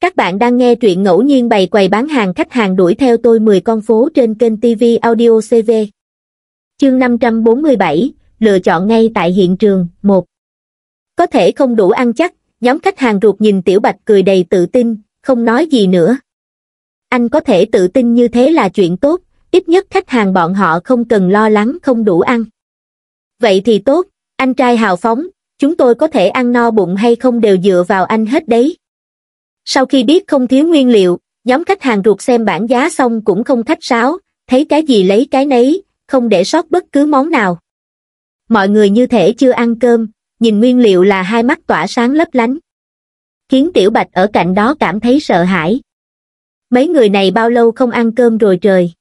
Các bạn đang nghe truyện ngẫu nhiên bày quầy bán hàng khách hàng đuổi theo tôi 10 con phố trên kênh TV Audio CV. Chương 547, lựa chọn ngay tại hiện trường, 1. Có thể không đủ ăn chắc, nhóm khách hàng ruột nhìn Tiểu Bạch cười đầy tự tin, không nói gì nữa. Anh có thể tự tin như thế là chuyện tốt, ít nhất khách hàng bọn họ không cần lo lắng không đủ ăn. Vậy thì tốt, anh trai hào phóng, chúng tôi có thể ăn no bụng hay không đều dựa vào anh hết đấy. Sau khi biết không thiếu nguyên liệu, nhóm khách hàng ruột xem bảng giá xong cũng không khách sáo, thấy cái gì lấy cái nấy, không để sót bất cứ món nào. Mọi người như thể chưa ăn cơm, nhìn nguyên liệu là hai mắt tỏa sáng lấp lánh. Khiến Tiểu Bạch ở cạnh đó cảm thấy sợ hãi. Mấy người này bao lâu không ăn cơm rồi trời.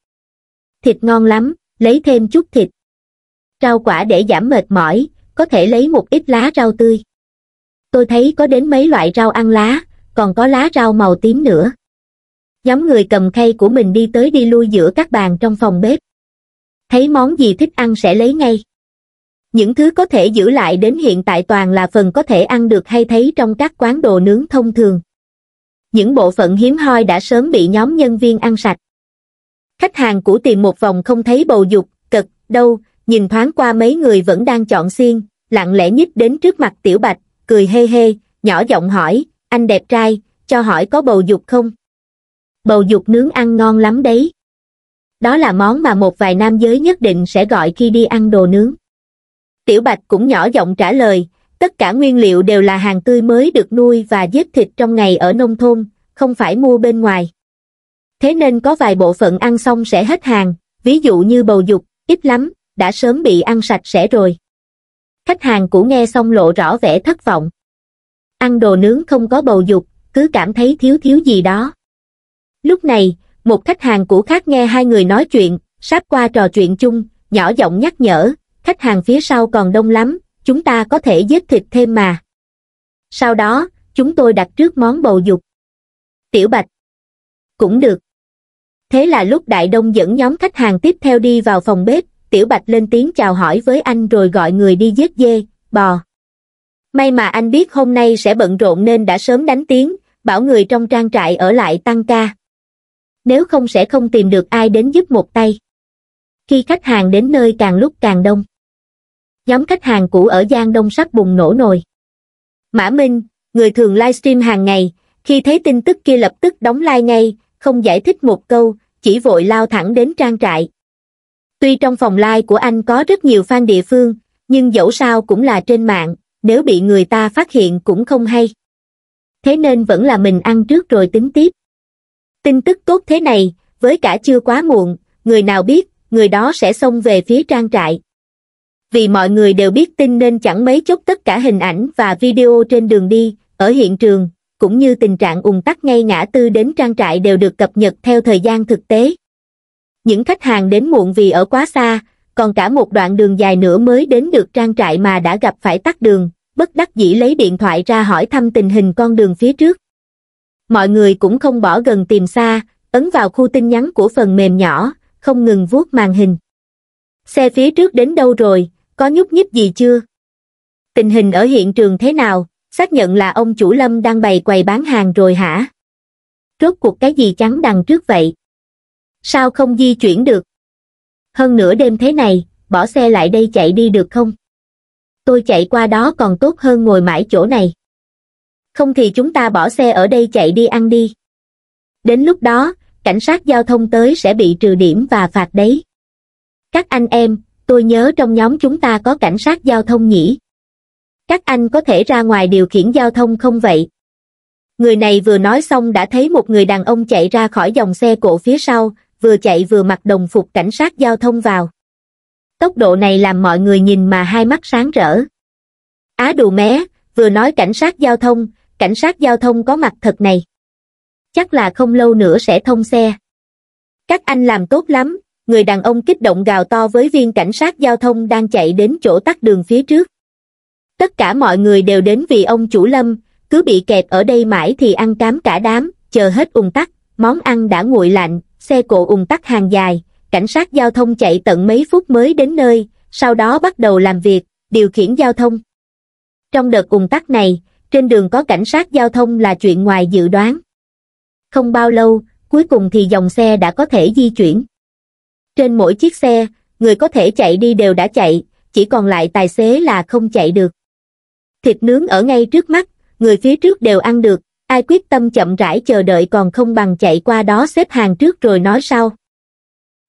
Thịt ngon lắm, lấy thêm chút thịt. Rau quả để giảm mệt mỏi, có thể lấy một ít lá rau tươi. Tôi thấy có đến mấy loại rau ăn lá, còn có lá rau màu tím nữa nhóm người cầm khay của mình đi tới đi lui giữa các bàn trong phòng bếp thấy món gì thích ăn sẽ lấy ngay những thứ có thể giữ lại đến hiện tại toàn là phần có thể ăn được hay thấy trong các quán đồ nướng thông thường những bộ phận hiếm hoi đã sớm bị nhóm nhân viên ăn sạch khách hàng cũ tìm một vòng không thấy bầu dục cực đâu nhìn thoáng qua mấy người vẫn đang chọn xiên lặng lẽ nhích đến trước mặt tiểu bạch cười hê hê nhỏ giọng hỏi anh đẹp trai cho hỏi có bầu dục không bầu dục nướng ăn ngon lắm đấy đó là món mà một vài nam giới nhất định sẽ gọi khi đi ăn đồ nướng tiểu bạch cũng nhỏ giọng trả lời tất cả nguyên liệu đều là hàng tươi mới được nuôi và giết thịt trong ngày ở nông thôn không phải mua bên ngoài thế nên có vài bộ phận ăn xong sẽ hết hàng ví dụ như bầu dục ít lắm đã sớm bị ăn sạch sẽ rồi khách hàng cũ nghe xong lộ rõ vẻ thất vọng ăn đồ nướng không có bầu dục, cứ cảm thấy thiếu thiếu gì đó. Lúc này, một khách hàng cũ khác nghe hai người nói chuyện, sắp qua trò chuyện chung, nhỏ giọng nhắc nhở, khách hàng phía sau còn đông lắm, chúng ta có thể giết thịt thêm mà. Sau đó, chúng tôi đặt trước món bầu dục. Tiểu Bạch. Cũng được. Thế là lúc Đại Đông dẫn nhóm khách hàng tiếp theo đi vào phòng bếp, Tiểu Bạch lên tiếng chào hỏi với anh rồi gọi người đi giết dê, bò may mà anh biết hôm nay sẽ bận rộn nên đã sớm đánh tiếng bảo người trong trang trại ở lại tăng ca nếu không sẽ không tìm được ai đến giúp một tay khi khách hàng đến nơi càng lúc càng đông nhóm khách hàng cũ ở giang đông sắp bùng nổ nồi mã minh người thường livestream hàng ngày khi thấy tin tức kia lập tức đóng like ngay không giải thích một câu chỉ vội lao thẳng đến trang trại tuy trong phòng live của anh có rất nhiều fan địa phương nhưng dẫu sao cũng là trên mạng nếu bị người ta phát hiện cũng không hay. Thế nên vẫn là mình ăn trước rồi tính tiếp. Tin tức tốt thế này, với cả chưa quá muộn, người nào biết, người đó sẽ xông về phía trang trại. Vì mọi người đều biết tin nên chẳng mấy chốc tất cả hình ảnh và video trên đường đi, ở hiện trường, cũng như tình trạng ùn tắc ngay ngã tư đến trang trại đều được cập nhật theo thời gian thực tế. Những khách hàng đến muộn vì ở quá xa, còn cả một đoạn đường dài nữa mới đến được trang trại mà đã gặp phải tắt đường, bất đắc dĩ lấy điện thoại ra hỏi thăm tình hình con đường phía trước. Mọi người cũng không bỏ gần tìm xa, ấn vào khu tin nhắn của phần mềm nhỏ, không ngừng vuốt màn hình. Xe phía trước đến đâu rồi, có nhúc nhích gì chưa? Tình hình ở hiện trường thế nào, xác nhận là ông chủ Lâm đang bày quầy bán hàng rồi hả? Rốt cuộc cái gì trắng đằng trước vậy? Sao không di chuyển được? hơn nửa đêm thế này bỏ xe lại đây chạy đi được không tôi chạy qua đó còn tốt hơn ngồi mãi chỗ này không thì chúng ta bỏ xe ở đây chạy đi ăn đi đến lúc đó cảnh sát giao thông tới sẽ bị trừ điểm và phạt đấy các anh em tôi nhớ trong nhóm chúng ta có cảnh sát giao thông nhỉ các anh có thể ra ngoài điều khiển giao thông không vậy người này vừa nói xong đã thấy một người đàn ông chạy ra khỏi dòng xe cộ phía sau vừa chạy vừa mặc đồng phục cảnh sát giao thông vào. Tốc độ này làm mọi người nhìn mà hai mắt sáng rỡ. Á đù mé, vừa nói cảnh sát giao thông, cảnh sát giao thông có mặt thật này. Chắc là không lâu nữa sẽ thông xe. Các anh làm tốt lắm, người đàn ông kích động gào to với viên cảnh sát giao thông đang chạy đến chỗ tắt đường phía trước. Tất cả mọi người đều đến vì ông chủ lâm, cứ bị kẹt ở đây mãi thì ăn cám cả đám, chờ hết ung tắc, món ăn đã nguội lạnh, xe cộ ùn tắc hàng dài, cảnh sát giao thông chạy tận mấy phút mới đến nơi, sau đó bắt đầu làm việc, điều khiển giao thông. Trong đợt ùn tắc này, trên đường có cảnh sát giao thông là chuyện ngoài dự đoán. Không bao lâu, cuối cùng thì dòng xe đã có thể di chuyển. Trên mỗi chiếc xe, người có thể chạy đi đều đã chạy, chỉ còn lại tài xế là không chạy được. Thịt nướng ở ngay trước mắt, người phía trước đều ăn được, ai quyết tâm chậm rãi chờ đợi còn không bằng chạy qua đó xếp hàng trước rồi nói sau.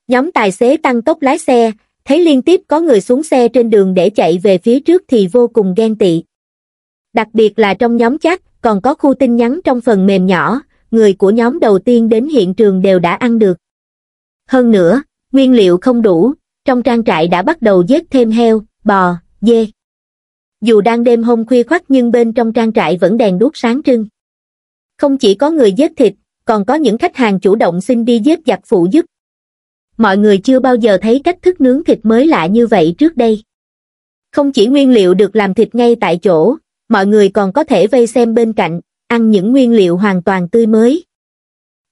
Nhóm tài xế tăng tốc lái xe, thấy liên tiếp có người xuống xe trên đường để chạy về phía trước thì vô cùng ghen tị. Đặc biệt là trong nhóm chắc còn có khu tin nhắn trong phần mềm nhỏ, người của nhóm đầu tiên đến hiện trường đều đã ăn được. Hơn nữa, nguyên liệu không đủ, trong trang trại đã bắt đầu giết thêm heo, bò, dê. Dù đang đêm hôm khuya khoắt nhưng bên trong trang trại vẫn đèn đuốc sáng trưng. Không chỉ có người giết thịt, còn có những khách hàng chủ động xin đi giết giặc phụ giúp. Mọi người chưa bao giờ thấy cách thức nướng thịt mới lạ như vậy trước đây. Không chỉ nguyên liệu được làm thịt ngay tại chỗ, mọi người còn có thể vây xem bên cạnh, ăn những nguyên liệu hoàn toàn tươi mới.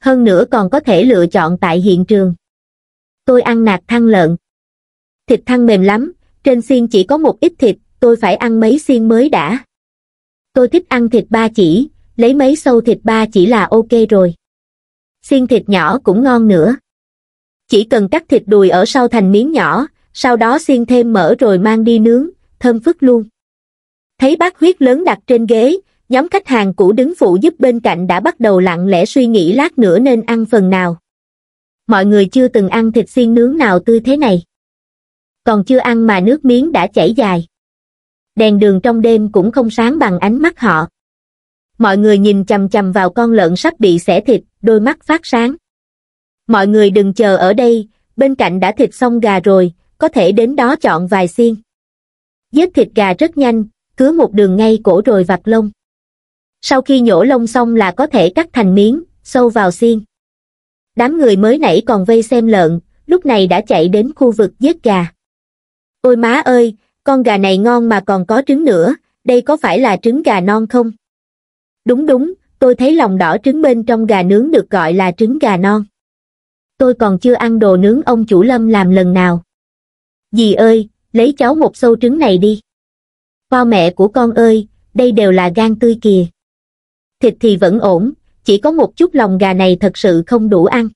Hơn nữa còn có thể lựa chọn tại hiện trường. Tôi ăn nạc thăn lợn. Thịt thăn mềm lắm, trên xiên chỉ có một ít thịt, tôi phải ăn mấy xiên mới đã. Tôi thích ăn thịt ba chỉ, lấy mấy sâu thịt ba chỉ là ok rồi. Xiên thịt nhỏ cũng ngon nữa. Chỉ cần cắt thịt đùi ở sau thành miếng nhỏ, sau đó xiên thêm mỡ rồi mang đi nướng, thơm phức luôn. Thấy bát huyết lớn đặt trên ghế, nhóm khách hàng cũ đứng phụ giúp bên cạnh đã bắt đầu lặng lẽ suy nghĩ lát nữa nên ăn phần nào. Mọi người chưa từng ăn thịt xiên nướng nào tươi thế này. Còn chưa ăn mà nước miếng đã chảy dài. Đèn đường trong đêm cũng không sáng bằng ánh mắt họ mọi người nhìn chằm chằm vào con lợn sắp bị xẻ thịt đôi mắt phát sáng mọi người đừng chờ ở đây bên cạnh đã thịt xong gà rồi có thể đến đó chọn vài xiên giết thịt gà rất nhanh cứ một đường ngay cổ rồi vặt lông sau khi nhổ lông xong là có thể cắt thành miếng sâu vào xiên đám người mới nãy còn vây xem lợn lúc này đã chạy đến khu vực giết gà ôi má ơi con gà này ngon mà còn có trứng nữa đây có phải là trứng gà non không đúng đúng tôi thấy lòng đỏ trứng bên trong gà nướng được gọi là trứng gà non tôi còn chưa ăn đồ nướng ông chủ lâm làm lần nào dì ơi lấy cháu một sâu trứng này đi po mẹ của con ơi đây đều là gan tươi kìa thịt thì vẫn ổn chỉ có một chút lòng gà này thật sự không đủ ăn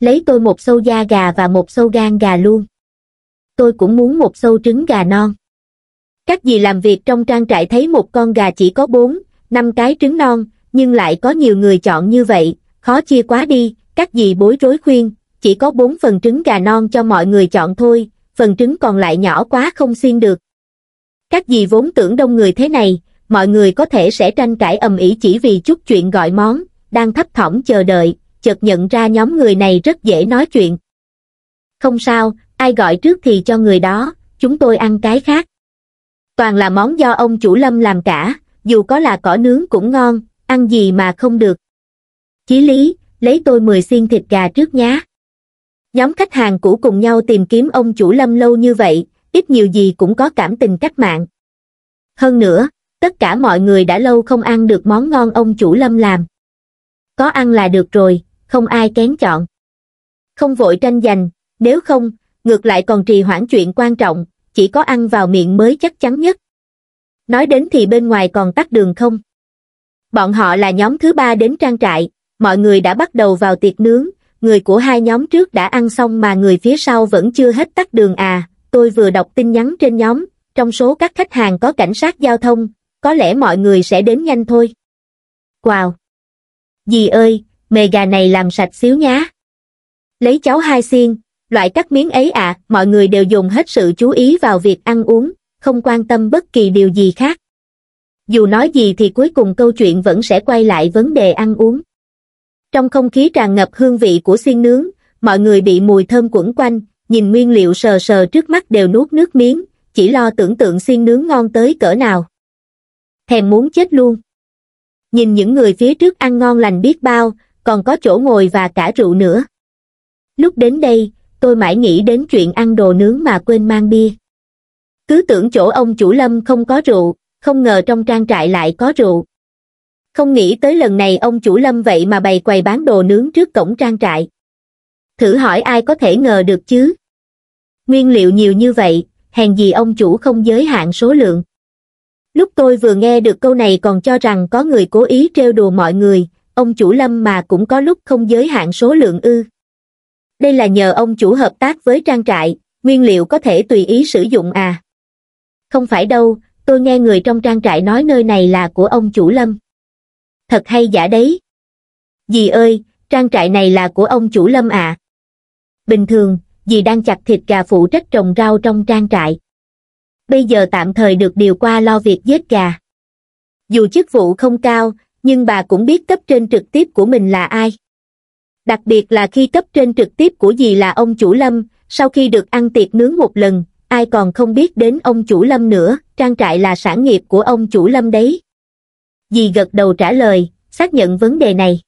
lấy tôi một sâu da gà và một sâu gan gà luôn tôi cũng muốn một sâu trứng gà non các dì làm việc trong trang trại thấy một con gà chỉ có bốn năm cái trứng non, nhưng lại có nhiều người chọn như vậy, khó chia quá đi, các dì bối rối khuyên, chỉ có bốn phần trứng gà non cho mọi người chọn thôi, phần trứng còn lại nhỏ quá không xuyên được. Các dì vốn tưởng đông người thế này, mọi người có thể sẽ tranh cãi ầm ĩ chỉ vì chút chuyện gọi món, đang thấp thỏm chờ đợi, chợt nhận ra nhóm người này rất dễ nói chuyện. Không sao, ai gọi trước thì cho người đó, chúng tôi ăn cái khác. Toàn là món do ông chủ Lâm làm cả, dù có là cỏ nướng cũng ngon, ăn gì mà không được. Chí lý, lấy tôi 10 xiên thịt gà trước nhá. Nhóm khách hàng cũ cùng nhau tìm kiếm ông chủ lâm lâu như vậy, ít nhiều gì cũng có cảm tình cách mạng. Hơn nữa, tất cả mọi người đã lâu không ăn được món ngon ông chủ lâm làm. Có ăn là được rồi, không ai kén chọn. Không vội tranh giành, nếu không, ngược lại còn trì hoãn chuyện quan trọng, chỉ có ăn vào miệng mới chắc chắn nhất nói đến thì bên ngoài còn tắt đường không. Bọn họ là nhóm thứ ba đến trang trại, mọi người đã bắt đầu vào tiệc nướng, người của hai nhóm trước đã ăn xong mà người phía sau vẫn chưa hết tắt đường à, tôi vừa đọc tin nhắn trên nhóm, trong số các khách hàng có cảnh sát giao thông, có lẽ mọi người sẽ đến nhanh thôi. Wow! Dì ơi, mề gà này làm sạch xíu nhá. Lấy cháu hai xiên, loại cắt miếng ấy à, mọi người đều dùng hết sự chú ý vào việc ăn uống, không quan tâm bất kỳ điều gì khác. Dù nói gì thì cuối cùng câu chuyện vẫn sẽ quay lại vấn đề ăn uống. Trong không khí tràn ngập hương vị của xiên nướng, mọi người bị mùi thơm quẩn quanh, nhìn nguyên liệu sờ sờ trước mắt đều nuốt nước miếng, chỉ lo tưởng tượng xiên nướng ngon tới cỡ nào. Thèm muốn chết luôn. Nhìn những người phía trước ăn ngon lành biết bao, còn có chỗ ngồi và cả rượu nữa. Lúc đến đây, tôi mãi nghĩ đến chuyện ăn đồ nướng mà quên mang bia. Cứ tưởng chỗ ông chủ lâm không có rượu, không ngờ trong trang trại lại có rượu. Không nghĩ tới lần này ông chủ lâm vậy mà bày quầy bán đồ nướng trước cổng trang trại. Thử hỏi ai có thể ngờ được chứ? Nguyên liệu nhiều như vậy, hèn gì ông chủ không giới hạn số lượng. Lúc tôi vừa nghe được câu này còn cho rằng có người cố ý trêu đùa mọi người, ông chủ lâm mà cũng có lúc không giới hạn số lượng ư. Đây là nhờ ông chủ hợp tác với trang trại, nguyên liệu có thể tùy ý sử dụng à. Không phải đâu, tôi nghe người trong trang trại nói nơi này là của ông chủ Lâm. Thật hay giả đấy. Dì ơi, trang trại này là của ông chủ Lâm à. Bình thường, dì đang chặt thịt gà phụ trách trồng rau trong trang trại. Bây giờ tạm thời được điều qua lo việc giết gà. Dù chức vụ không cao, nhưng bà cũng biết cấp trên trực tiếp của mình là ai. Đặc biệt là khi cấp trên trực tiếp của dì là ông chủ Lâm, sau khi được ăn tiệc nướng một lần, ai còn không biết đến ông chủ lâm nữa trang trại là sản nghiệp của ông chủ lâm đấy dì gật đầu trả lời xác nhận vấn đề này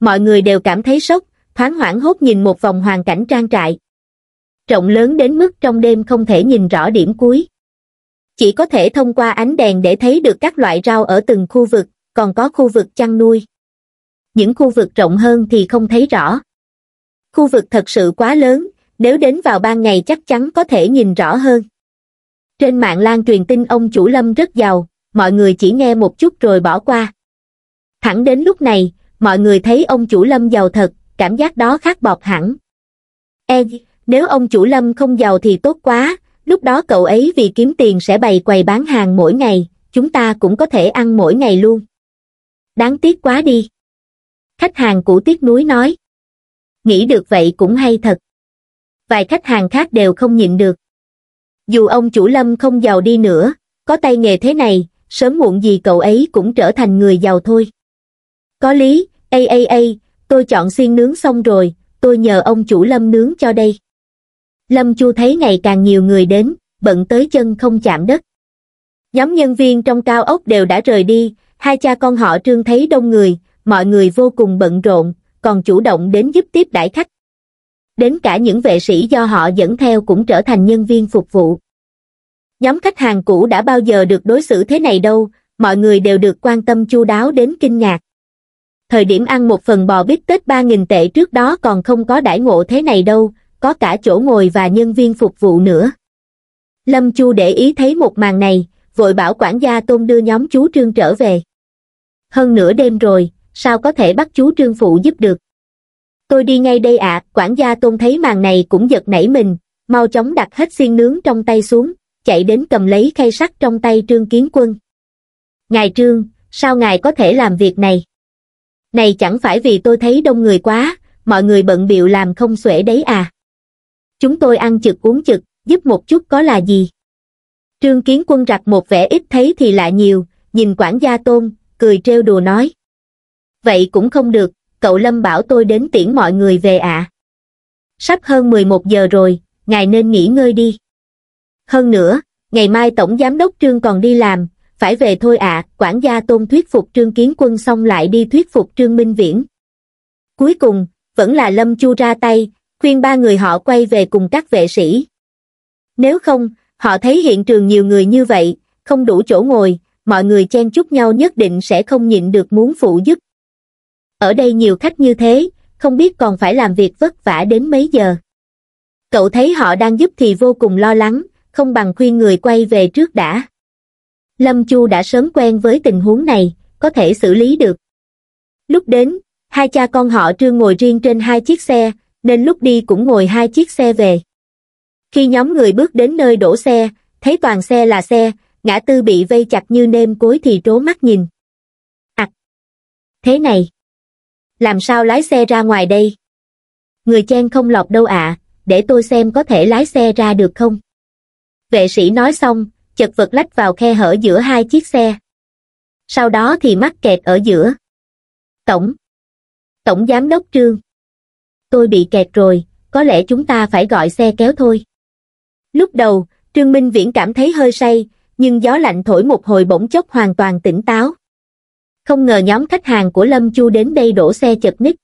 mọi người đều cảm thấy sốc thoáng hoảng hốt nhìn một vòng hoàn cảnh trang trại rộng lớn đến mức trong đêm không thể nhìn rõ điểm cuối chỉ có thể thông qua ánh đèn để thấy được các loại rau ở từng khu vực còn có khu vực chăn nuôi những khu vực rộng hơn thì không thấy rõ khu vực thật sự quá lớn nếu đến vào ban ngày chắc chắn có thể nhìn rõ hơn. Trên mạng lan truyền tin ông chủ Lâm rất giàu, mọi người chỉ nghe một chút rồi bỏ qua. Thẳng đến lúc này, mọi người thấy ông chủ Lâm giàu thật, cảm giác đó khác bọt hẳn. E, nếu ông chủ Lâm không giàu thì tốt quá, lúc đó cậu ấy vì kiếm tiền sẽ bày quầy bán hàng mỗi ngày, chúng ta cũng có thể ăn mỗi ngày luôn. Đáng tiếc quá đi. Khách hàng cũ tiếc núi nói. Nghĩ được vậy cũng hay thật vài khách hàng khác đều không nhịn được. Dù ông chủ Lâm không giàu đi nữa, có tay nghề thế này, sớm muộn gì cậu ấy cũng trở thành người giàu thôi. Có lý, a a a, tôi chọn xiên nướng xong rồi, tôi nhờ ông chủ Lâm nướng cho đây. Lâm Chu thấy ngày càng nhiều người đến, bận tới chân không chạm đất. Nhóm nhân viên trong cao ốc đều đã rời đi, hai cha con họ trương thấy đông người, mọi người vô cùng bận rộn, còn chủ động đến giúp tiếp đãi khách đến cả những vệ sĩ do họ dẫn theo cũng trở thành nhân viên phục vụ. Nhóm khách hàng cũ đã bao giờ được đối xử thế này đâu, mọi người đều được quan tâm chu đáo đến kinh ngạc. Thời điểm ăn một phần bò bít tết 3.000 tệ trước đó còn không có đãi ngộ thế này đâu, có cả chỗ ngồi và nhân viên phục vụ nữa. Lâm Chu để ý thấy một màn này, vội bảo quản gia Tôn đưa nhóm chú Trương trở về. Hơn nửa đêm rồi, sao có thể bắt chú Trương phụ giúp được tôi đi ngay đây ạ quản gia tôn thấy màn này cũng giật nảy mình mau chóng đặt hết xiên nướng trong tay xuống chạy đến cầm lấy khay sắt trong tay trương kiến quân ngài trương sao ngài có thể làm việc này này chẳng phải vì tôi thấy đông người quá mọi người bận biệu làm không xuể đấy à chúng tôi ăn chực uống chực giúp một chút có là gì trương kiến quân rặt một vẻ ít thấy thì lạ nhiều nhìn quản gia tôn cười trêu đùa nói vậy cũng không được cậu Lâm bảo tôi đến tiễn mọi người về ạ. À. Sắp hơn 11 giờ rồi, ngài nên nghỉ ngơi đi. Hơn nữa, ngày mai Tổng Giám đốc Trương còn đi làm, phải về thôi ạ, à, quản gia tôn thuyết phục Trương Kiến Quân xong lại đi thuyết phục Trương Minh Viễn. Cuối cùng, vẫn là Lâm Chu ra tay, khuyên ba người họ quay về cùng các vệ sĩ. Nếu không, họ thấy hiện trường nhiều người như vậy, không đủ chỗ ngồi, mọi người chen chúc nhau nhất định sẽ không nhịn được muốn phụ giúp ở đây nhiều khách như thế, không biết còn phải làm việc vất vả đến mấy giờ. Cậu thấy họ đang giúp thì vô cùng lo lắng, không bằng khuyên người quay về trước đã. Lâm Chu đã sớm quen với tình huống này, có thể xử lý được. Lúc đến, hai cha con họ trương ngồi riêng trên hai chiếc xe, nên lúc đi cũng ngồi hai chiếc xe về. Khi nhóm người bước đến nơi đổ xe, thấy toàn xe là xe, ngã tư bị vây chặt như nêm cối thì trố mắt nhìn. Ặc! thế này! làm sao lái xe ra ngoài đây người chen không lọt đâu ạ để tôi xem có thể lái xe ra được không vệ sĩ nói xong chật vật lách vào khe hở giữa hai chiếc xe sau đó thì mắc kẹt ở giữa tổng tổng giám đốc trương tôi bị kẹt rồi có lẽ chúng ta phải gọi xe kéo thôi lúc đầu trương minh viễn cảm thấy hơi say nhưng gió lạnh thổi một hồi bỗng chốc hoàn toàn tỉnh táo không ngờ nhóm khách hàng của Lâm Chu đến đây đổ xe chật ních.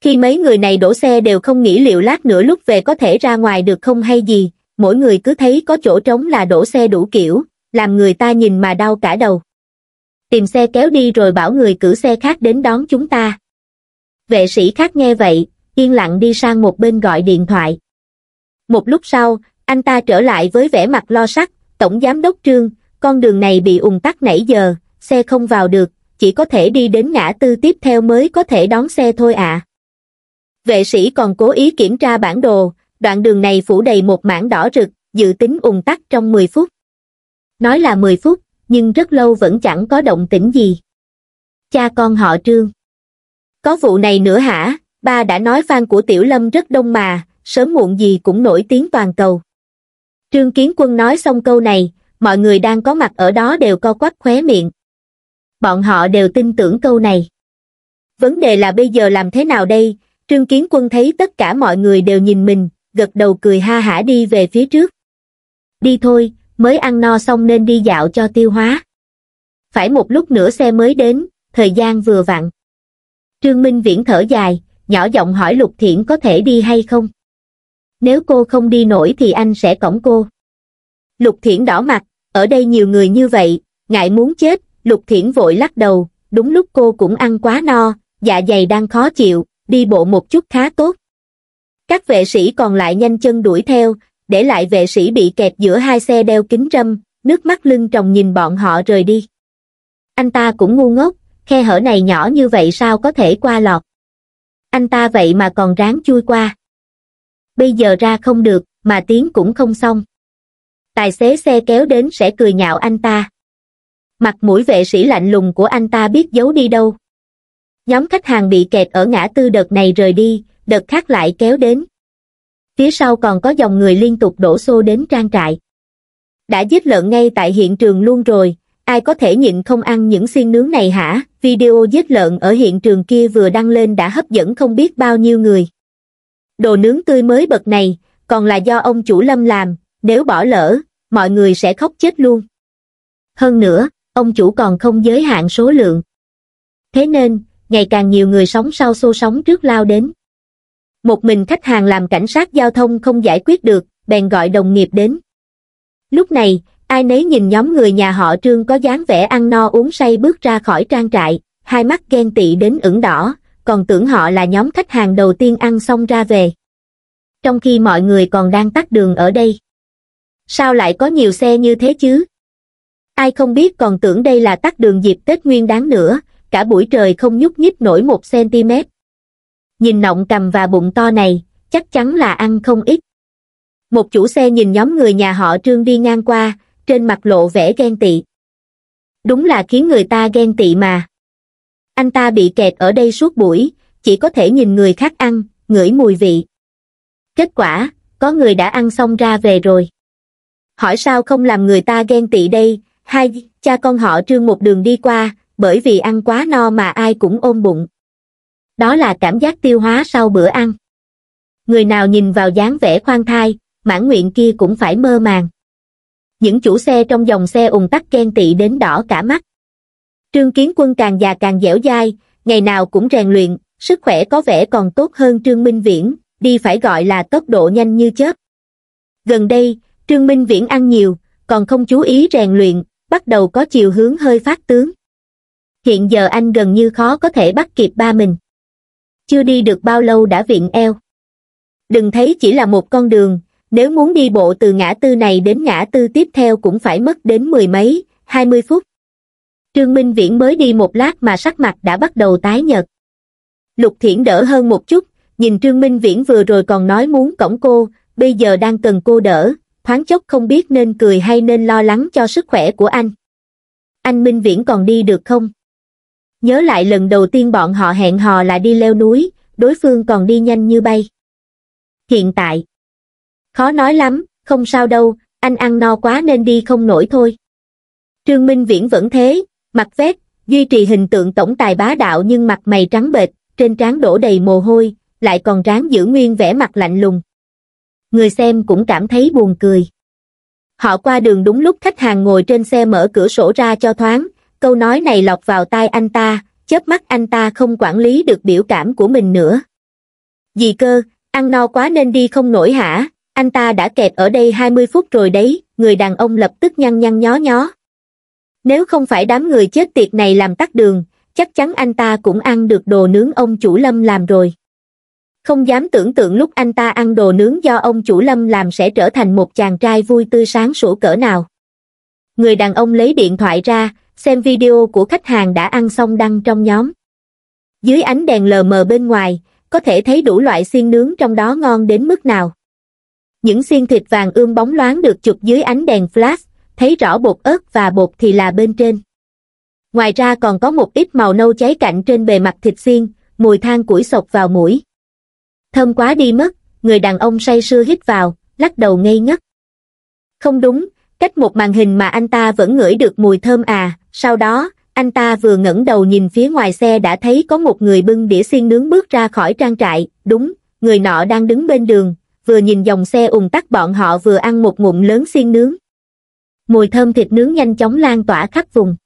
Khi mấy người này đổ xe đều không nghĩ liệu lát nữa lúc về có thể ra ngoài được không hay gì, mỗi người cứ thấy có chỗ trống là đổ xe đủ kiểu, làm người ta nhìn mà đau cả đầu. Tìm xe kéo đi rồi bảo người cử xe khác đến đón chúng ta. Vệ sĩ khác nghe vậy, yên lặng đi sang một bên gọi điện thoại. Một lúc sau, anh ta trở lại với vẻ mặt lo sắc, Tổng Giám Đốc Trương, con đường này bị ùn tắc nãy giờ, xe không vào được, chỉ có thể đi đến ngã tư tiếp theo mới có thể đón xe thôi ạ. Vệ sĩ còn cố ý kiểm tra bản đồ, đoạn đường này phủ đầy một mảng đỏ rực, dự tính ùn tắc trong 10 phút. Nói là 10 phút, nhưng rất lâu vẫn chẳng có động tĩnh gì. Cha con họ trương. Có vụ này nữa hả, ba đã nói fan của Tiểu Lâm rất đông mà, sớm muộn gì cũng nổi tiếng toàn cầu. Trương Kiến Quân nói xong câu này, mọi người đang có mặt ở đó đều co quắp khóe miệng bọn họ đều tin tưởng câu này. Vấn đề là bây giờ làm thế nào đây? Trương Kiến Quân thấy tất cả mọi người đều nhìn mình, gật đầu cười ha hả đi về phía trước. Đi thôi, mới ăn no xong nên đi dạo cho tiêu hóa. Phải một lúc nữa xe mới đến, thời gian vừa vặn. Trương Minh Viễn thở dài, nhỏ giọng hỏi Lục Thiển có thể đi hay không? Nếu cô không đi nổi thì anh sẽ cõng cô. Lục Thiển đỏ mặt, ở đây nhiều người như vậy, ngại muốn chết, Lục Thiển vội lắc đầu, đúng lúc cô cũng ăn quá no, dạ dày đang khó chịu, đi bộ một chút khá tốt. Các vệ sĩ còn lại nhanh chân đuổi theo, để lại vệ sĩ bị kẹt giữa hai xe đeo kính râm, nước mắt lưng tròng nhìn bọn họ rời đi. Anh ta cũng ngu ngốc, khe hở này nhỏ như vậy sao có thể qua lọt. Anh ta vậy mà còn ráng chui qua. Bây giờ ra không được, mà tiếng cũng không xong. Tài xế xe kéo đến sẽ cười nhạo anh ta mặt mũi vệ sĩ lạnh lùng của anh ta biết giấu đi đâu nhóm khách hàng bị kẹt ở ngã tư đợt này rời đi đợt khác lại kéo đến phía sau còn có dòng người liên tục đổ xô đến trang trại đã giết lợn ngay tại hiện trường luôn rồi ai có thể nhịn không ăn những xiên nướng này hả video giết lợn ở hiện trường kia vừa đăng lên đã hấp dẫn không biết bao nhiêu người đồ nướng tươi mới bật này còn là do ông chủ lâm làm nếu bỏ lỡ mọi người sẽ khóc chết luôn hơn nữa ông chủ còn không giới hạn số lượng. Thế nên, ngày càng nhiều người sống sau xô sống trước lao đến. Một mình khách hàng làm cảnh sát giao thông không giải quyết được, bèn gọi đồng nghiệp đến. Lúc này, ai nấy nhìn nhóm người nhà họ trương có dáng vẻ ăn no uống say bước ra khỏi trang trại, hai mắt ghen tị đến ửng đỏ, còn tưởng họ là nhóm khách hàng đầu tiên ăn xong ra về. Trong khi mọi người còn đang tắt đường ở đây. Sao lại có nhiều xe như thế chứ, ai không biết còn tưởng đây là tắt đường dịp Tết Nguyên đáng nữa, cả buổi trời không nhúc nhích nổi một cm. Nhìn nọng cầm và bụng to này, chắc chắn là ăn không ít. Một chủ xe nhìn nhóm người nhà họ Trương đi ngang qua, trên mặt lộ vẻ ghen tị. Đúng là khiến người ta ghen tị mà. Anh ta bị kẹt ở đây suốt buổi, chỉ có thể nhìn người khác ăn, ngửi mùi vị. Kết quả, có người đã ăn xong ra về rồi. Hỏi sao không làm người ta ghen tị đây, hai cha con họ trương một đường đi qua bởi vì ăn quá no mà ai cũng ôm bụng đó là cảm giác tiêu hóa sau bữa ăn người nào nhìn vào dáng vẻ khoan thai mãn nguyện kia cũng phải mơ màng những chủ xe trong dòng xe ùn tắc khen tị đến đỏ cả mắt trương kiến quân càng già càng dẻo dai ngày nào cũng rèn luyện sức khỏe có vẻ còn tốt hơn trương minh viễn đi phải gọi là tốc độ nhanh như chớp gần đây trương minh viễn ăn nhiều còn không chú ý rèn luyện bắt đầu có chiều hướng hơi phát tướng hiện giờ anh gần như khó có thể bắt kịp ba mình chưa đi được bao lâu đã viện eo đừng thấy chỉ là một con đường nếu muốn đi bộ từ ngã tư này đến ngã tư tiếp theo cũng phải mất đến mười mấy hai mươi phút trương minh viễn mới đi một lát mà sắc mặt đã bắt đầu tái nhợt lục thiển đỡ hơn một chút nhìn trương minh viễn vừa rồi còn nói muốn cổng cô bây giờ đang cần cô đỡ thoáng chốc không biết nên cười hay nên lo lắng cho sức khỏe của anh anh minh viễn còn đi được không nhớ lại lần đầu tiên bọn họ hẹn hò là đi leo núi đối phương còn đi nhanh như bay hiện tại khó nói lắm không sao đâu anh ăn no quá nên đi không nổi thôi trương minh viễn vẫn thế mặt vét duy trì hình tượng tổng tài bá đạo nhưng mặt mày trắng bệch trên trán đổ đầy mồ hôi lại còn ráng giữ nguyên vẻ mặt lạnh lùng người xem cũng cảm thấy buồn cười. Họ qua đường đúng lúc khách hàng ngồi trên xe mở cửa sổ ra cho thoáng, câu nói này lọt vào tai anh ta, chớp mắt anh ta không quản lý được biểu cảm của mình nữa. Dì cơ, ăn no quá nên đi không nổi hả, anh ta đã kẹt ở đây 20 phút rồi đấy, người đàn ông lập tức nhăn nhăn nhó nhó. Nếu không phải đám người chết tiệt này làm tắt đường, chắc chắn anh ta cũng ăn được đồ nướng ông chủ lâm làm rồi không dám tưởng tượng lúc anh ta ăn đồ nướng do ông chủ lâm làm sẽ trở thành một chàng trai vui tươi sáng sủa cỡ nào. Người đàn ông lấy điện thoại ra, xem video của khách hàng đã ăn xong đăng trong nhóm. Dưới ánh đèn lờ mờ bên ngoài, có thể thấy đủ loại xiên nướng trong đó ngon đến mức nào. Những xiên thịt vàng ươm bóng loáng được chụp dưới ánh đèn flash, thấy rõ bột ớt và bột thì là bên trên. Ngoài ra còn có một ít màu nâu cháy cạnh trên bề mặt thịt xiên, mùi than củi sộc vào mũi. Thơm quá đi mất, người đàn ông say sưa hít vào, lắc đầu ngây ngất. Không đúng, cách một màn hình mà anh ta vẫn ngửi được mùi thơm à, sau đó, anh ta vừa ngẩng đầu nhìn phía ngoài xe đã thấy có một người bưng đĩa xiên nướng bước ra khỏi trang trại, đúng, người nọ đang đứng bên đường, vừa nhìn dòng xe ùn tắc bọn họ vừa ăn một ngụm lớn xiên nướng. Mùi thơm thịt nướng nhanh chóng lan tỏa khắp vùng.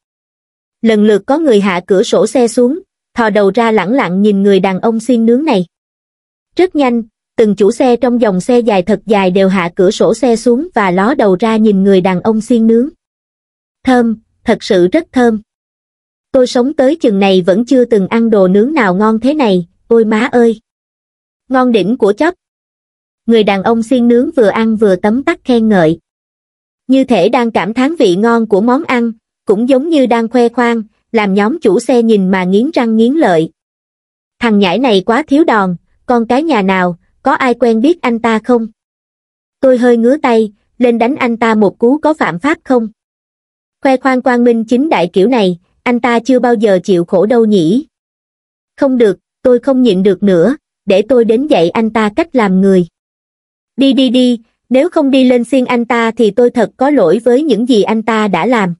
Lần lượt có người hạ cửa sổ xe xuống, thò đầu ra lẳng lặng nhìn người đàn ông xiên nướng này. Rất nhanh, từng chủ xe trong dòng xe dài thật dài đều hạ cửa sổ xe xuống và ló đầu ra nhìn người đàn ông xiên nướng. Thơm, thật sự rất thơm. Tôi sống tới chừng này vẫn chưa từng ăn đồ nướng nào ngon thế này, ôi má ơi. Ngon đỉnh của chóp. Người đàn ông xiên nướng vừa ăn vừa tấm tắc khen ngợi. Như thể đang cảm thán vị ngon của món ăn, cũng giống như đang khoe khoang, làm nhóm chủ xe nhìn mà nghiến răng nghiến lợi. Thằng nhãi này quá thiếu đòn, con cái nhà nào, có ai quen biết anh ta không? Tôi hơi ngứa tay, lên đánh anh ta một cú có phạm pháp không? Khoe khoang quan minh chính đại kiểu này, anh ta chưa bao giờ chịu khổ đâu nhỉ? Không được, tôi không nhịn được nữa, để tôi đến dạy anh ta cách làm người. Đi đi đi, nếu không đi lên xiên anh ta thì tôi thật có lỗi với những gì anh ta đã làm.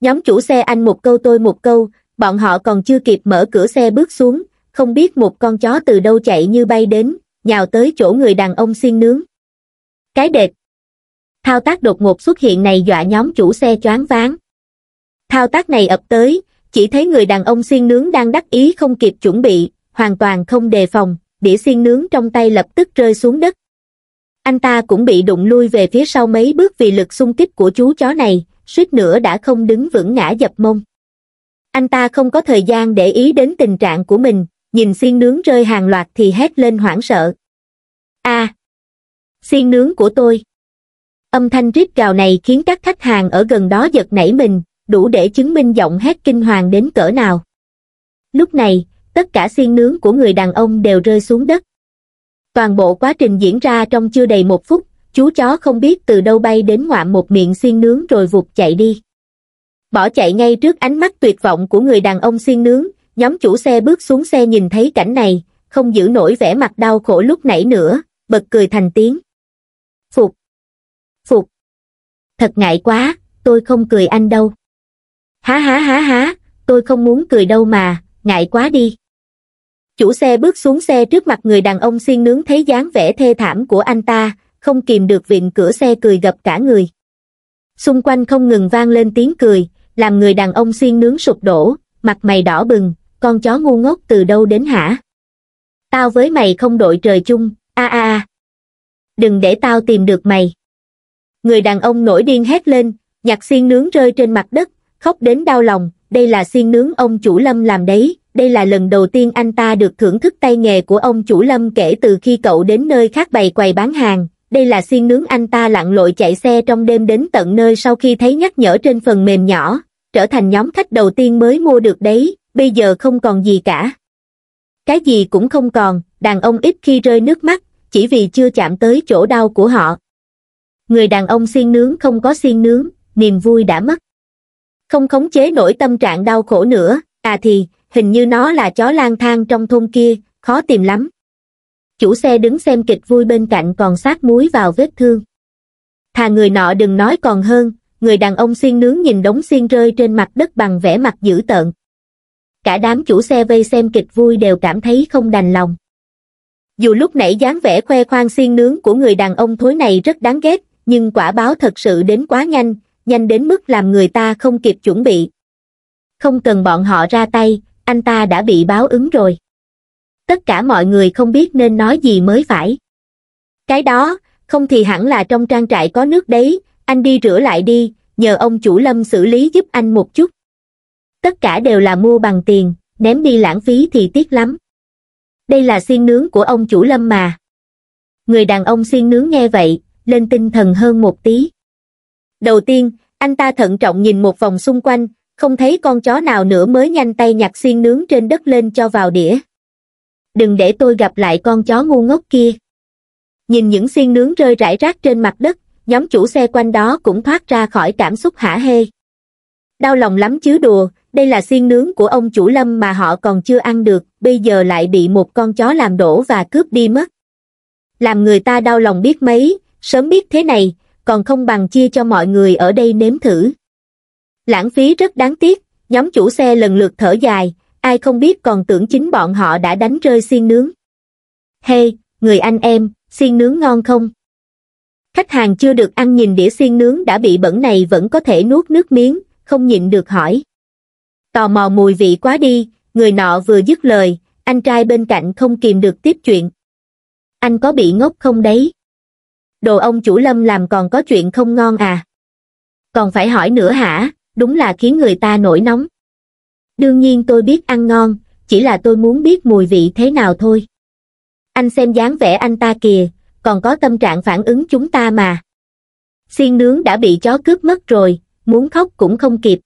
Nhóm chủ xe anh một câu tôi một câu, bọn họ còn chưa kịp mở cửa xe bước xuống, không biết một con chó từ đâu chạy như bay đến nhào tới chỗ người đàn ông xiên nướng cái đệt thao tác đột ngột xuất hiện này dọa nhóm chủ xe choáng váng thao tác này ập tới chỉ thấy người đàn ông xiên nướng đang đắc ý không kịp chuẩn bị hoàn toàn không đề phòng đĩa xiên nướng trong tay lập tức rơi xuống đất anh ta cũng bị đụng lui về phía sau mấy bước vì lực xung kích của chú chó này suýt nữa đã không đứng vững ngã dập mông anh ta không có thời gian để ý đến tình trạng của mình nhìn xiên nướng rơi hàng loạt thì hét lên hoảng sợ. a à, xiên nướng của tôi. Âm thanh rít gào này khiến các khách hàng ở gần đó giật nảy mình, đủ để chứng minh giọng hét kinh hoàng đến cỡ nào. Lúc này, tất cả xiên nướng của người đàn ông đều rơi xuống đất. Toàn bộ quá trình diễn ra trong chưa đầy một phút, chú chó không biết từ đâu bay đến ngoạm một miệng xiên nướng rồi vụt chạy đi. Bỏ chạy ngay trước ánh mắt tuyệt vọng của người đàn ông xiên nướng, nhóm chủ xe bước xuống xe nhìn thấy cảnh này, không giữ nổi vẻ mặt đau khổ lúc nãy nữa, bật cười thành tiếng. Phục! Phục! Thật ngại quá, tôi không cười anh đâu. Há há há há, tôi không muốn cười đâu mà, ngại quá đi. Chủ xe bước xuống xe trước mặt người đàn ông xiên nướng thấy dáng vẻ thê thảm của anh ta, không kìm được viện cửa xe cười gập cả người. Xung quanh không ngừng vang lên tiếng cười, làm người đàn ông xiên nướng sụp đổ, mặt mày đỏ bừng, con chó ngu ngốc từ đâu đến hả? Tao với mày không đội trời chung, a a a. Đừng để tao tìm được mày. Người đàn ông nổi điên hét lên, nhặt xiên nướng rơi trên mặt đất, khóc đến đau lòng, đây là xiên nướng ông chủ Lâm làm đấy, đây là lần đầu tiên anh ta được thưởng thức tay nghề của ông chủ Lâm kể từ khi cậu đến nơi khác bày quầy bán hàng, đây là xiên nướng anh ta lặn lội chạy xe trong đêm đến tận nơi sau khi thấy nhắc nhở trên phần mềm nhỏ, trở thành nhóm khách đầu tiên mới mua được đấy, bây giờ không còn gì cả. Cái gì cũng không còn, đàn ông ít khi rơi nước mắt, chỉ vì chưa chạm tới chỗ đau của họ. Người đàn ông xiên nướng không có xiên nướng, niềm vui đã mất. Không khống chế nổi tâm trạng đau khổ nữa, à thì, hình như nó là chó lang thang trong thôn kia, khó tìm lắm. Chủ xe đứng xem kịch vui bên cạnh còn sát muối vào vết thương. Thà người nọ đừng nói còn hơn, người đàn ông xiên nướng nhìn đống xiên rơi trên mặt đất bằng vẻ mặt dữ tợn cả đám chủ xe vây xem kịch vui đều cảm thấy không đành lòng. Dù lúc nãy dáng vẻ khoe khoang xiên nướng của người đàn ông thối này rất đáng ghét, nhưng quả báo thật sự đến quá nhanh, nhanh đến mức làm người ta không kịp chuẩn bị. Không cần bọn họ ra tay, anh ta đã bị báo ứng rồi. Tất cả mọi người không biết nên nói gì mới phải. Cái đó, không thì hẳn là trong trang trại có nước đấy, anh đi rửa lại đi, nhờ ông chủ lâm xử lý giúp anh một chút tất cả đều là mua bằng tiền, ném đi lãng phí thì tiếc lắm. Đây là xiên nướng của ông chủ lâm mà. Người đàn ông xiên nướng nghe vậy, lên tinh thần hơn một tí. Đầu tiên, anh ta thận trọng nhìn một vòng xung quanh, không thấy con chó nào nữa mới nhanh tay nhặt xiên nướng trên đất lên cho vào đĩa. Đừng để tôi gặp lại con chó ngu ngốc kia. Nhìn những xiên nướng rơi rải rác trên mặt đất, nhóm chủ xe quanh đó cũng thoát ra khỏi cảm xúc hả hê. Đau lòng lắm chứ đùa, đây là xiên nướng của ông chủ lâm mà họ còn chưa ăn được bây giờ lại bị một con chó làm đổ và cướp đi mất làm người ta đau lòng biết mấy sớm biết thế này còn không bằng chia cho mọi người ở đây nếm thử lãng phí rất đáng tiếc nhóm chủ xe lần lượt thở dài ai không biết còn tưởng chính bọn họ đã đánh rơi xiên nướng hey người anh em xiên nướng ngon không khách hàng chưa được ăn nhìn đĩa xiên nướng đã bị bẩn này vẫn có thể nuốt nước miếng không nhịn được hỏi tò mò mùi vị quá đi, người nọ vừa dứt lời, anh trai bên cạnh không kìm được tiếp chuyện. Anh có bị ngốc không đấy? Đồ ông chủ lâm làm còn có chuyện không ngon à? Còn phải hỏi nữa hả, đúng là khiến người ta nổi nóng. Đương nhiên tôi biết ăn ngon, chỉ là tôi muốn biết mùi vị thế nào thôi. Anh xem dáng vẻ anh ta kìa, còn có tâm trạng phản ứng chúng ta mà. Xiên nướng đã bị chó cướp mất rồi, muốn khóc cũng không kịp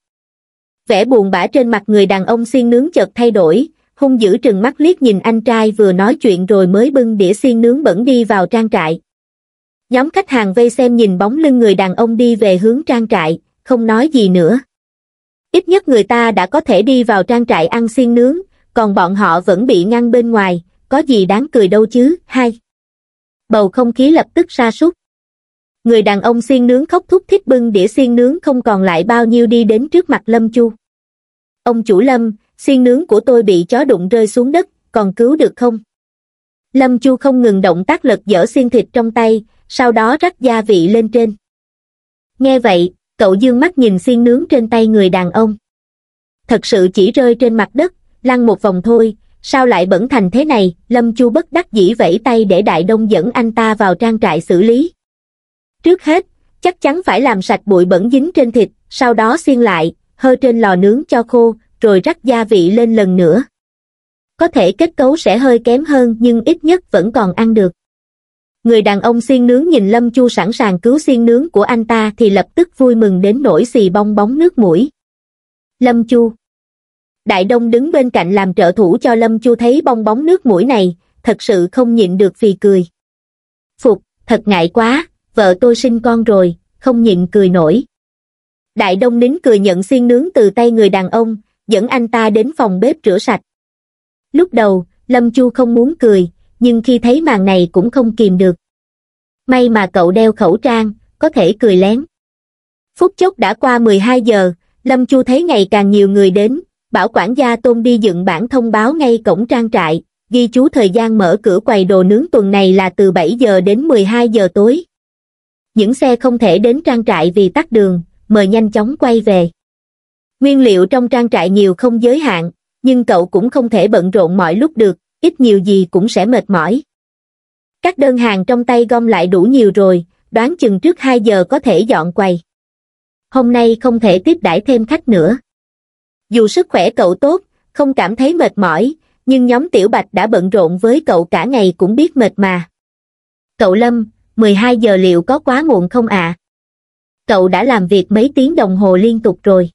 vẻ buồn bã trên mặt người đàn ông xiên nướng chợt thay đổi, hung dữ trừng mắt liếc nhìn anh trai vừa nói chuyện rồi mới bưng đĩa xiên nướng bẩn đi vào trang trại. Nhóm khách hàng vây xem nhìn bóng lưng người đàn ông đi về hướng trang trại, không nói gì nữa. Ít nhất người ta đã có thể đi vào trang trại ăn xiên nướng, còn bọn họ vẫn bị ngăn bên ngoài, có gì đáng cười đâu chứ, hay. Bầu không khí lập tức sa sút người đàn ông xiên nướng khóc thúc thích bưng đĩa xiên nướng không còn lại bao nhiêu đi đến trước mặt Lâm Chu. Ông chủ Lâm, xiên nướng của tôi bị chó đụng rơi xuống đất, còn cứu được không? Lâm Chu không ngừng động tác lật dở xiên thịt trong tay, sau đó rắc gia vị lên trên. Nghe vậy, cậu dương mắt nhìn xiên nướng trên tay người đàn ông. Thật sự chỉ rơi trên mặt đất, lăn một vòng thôi, sao lại bẩn thành thế này, Lâm Chu bất đắc dĩ vẫy tay để Đại Đông dẫn anh ta vào trang trại xử lý. Trước hết, chắc chắn phải làm sạch bụi bẩn dính trên thịt, sau đó xiên lại, hơ trên lò nướng cho khô, rồi rắc gia vị lên lần nữa. Có thể kết cấu sẽ hơi kém hơn nhưng ít nhất vẫn còn ăn được. Người đàn ông xiên nướng nhìn Lâm Chu sẵn sàng cứu xiên nướng của anh ta thì lập tức vui mừng đến nổi xì bong bóng nước mũi. Lâm Chu Đại Đông đứng bên cạnh làm trợ thủ cho Lâm Chu thấy bong bóng nước mũi này, thật sự không nhịn được vì cười. Phục, thật ngại quá, vợ tôi sinh con rồi, không nhịn cười nổi. Đại đông nín cười nhận xiên nướng từ tay người đàn ông, dẫn anh ta đến phòng bếp rửa sạch. Lúc đầu, Lâm Chu không muốn cười, nhưng khi thấy màn này cũng không kìm được. May mà cậu đeo khẩu trang, có thể cười lén. Phút chốc đã qua 12 giờ, Lâm Chu thấy ngày càng nhiều người đến, bảo quản gia Tôn đi dựng bản thông báo ngay cổng trang trại, ghi chú thời gian mở cửa quầy đồ nướng tuần này là từ 7 giờ đến 12 giờ tối những xe không thể đến trang trại vì tắt đường, mời nhanh chóng quay về. Nguyên liệu trong trang trại nhiều không giới hạn, nhưng cậu cũng không thể bận rộn mọi lúc được, ít nhiều gì cũng sẽ mệt mỏi. Các đơn hàng trong tay gom lại đủ nhiều rồi, đoán chừng trước 2 giờ có thể dọn quầy. Hôm nay không thể tiếp đãi thêm khách nữa. Dù sức khỏe cậu tốt, không cảm thấy mệt mỏi, nhưng nhóm Tiểu Bạch đã bận rộn với cậu cả ngày cũng biết mệt mà. Cậu Lâm, mười hai giờ liệu có quá muộn không ạ à? cậu đã làm việc mấy tiếng đồng hồ liên tục rồi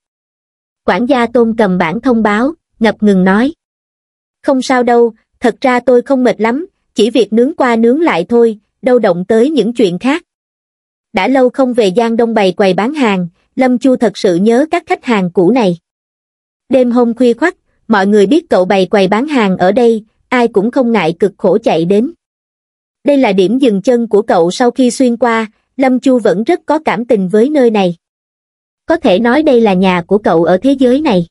quản gia tôn cầm bản thông báo ngập ngừng nói không sao đâu thật ra tôi không mệt lắm chỉ việc nướng qua nướng lại thôi đâu động tới những chuyện khác đã lâu không về giang đông bày quầy bán hàng lâm chu thật sự nhớ các khách hàng cũ này đêm hôm khuya khoắt mọi người biết cậu bày quầy bán hàng ở đây ai cũng không ngại cực khổ chạy đến đây là điểm dừng chân của cậu sau khi xuyên qua, Lâm Chu vẫn rất có cảm tình với nơi này. Có thể nói đây là nhà của cậu ở thế giới này.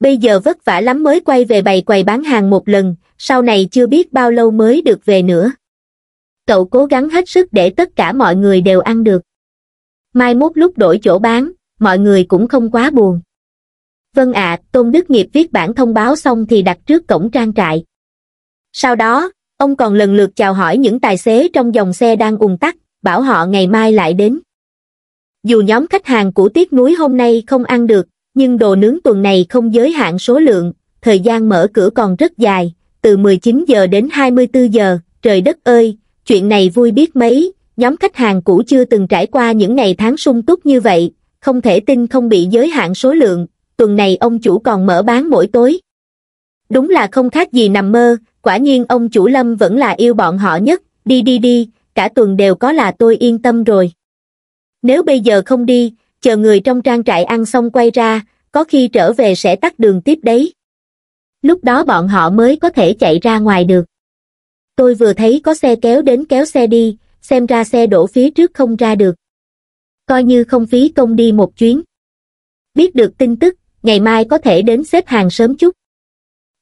Bây giờ vất vả lắm mới quay về bày quầy bán hàng một lần, sau này chưa biết bao lâu mới được về nữa. Cậu cố gắng hết sức để tất cả mọi người đều ăn được. Mai mốt lúc đổi chỗ bán, mọi người cũng không quá buồn. Vâng ạ, à, Tôn Đức Nghiệp viết bản thông báo xong thì đặt trước cổng trang trại. Sau đó, ông còn lần lượt chào hỏi những tài xế trong dòng xe đang ùn tắc bảo họ ngày mai lại đến dù nhóm khách hàng của tiết núi hôm nay không ăn được nhưng đồ nướng tuần này không giới hạn số lượng thời gian mở cửa còn rất dài từ 19 giờ đến 24 giờ trời đất ơi chuyện này vui biết mấy nhóm khách hàng cũ chưa từng trải qua những ngày tháng sung túc như vậy không thể tin không bị giới hạn số lượng tuần này ông chủ còn mở bán mỗi tối đúng là không khác gì nằm mơ quả nhiên ông chủ lâm vẫn là yêu bọn họ nhất đi đi đi cả tuần đều có là tôi yên tâm rồi nếu bây giờ không đi chờ người trong trang trại ăn xong quay ra có khi trở về sẽ tắt đường tiếp đấy lúc đó bọn họ mới có thể chạy ra ngoài được tôi vừa thấy có xe kéo đến kéo xe đi xem ra xe đổ phía trước không ra được coi như không phí công đi một chuyến biết được tin tức ngày mai có thể đến xếp hàng sớm chút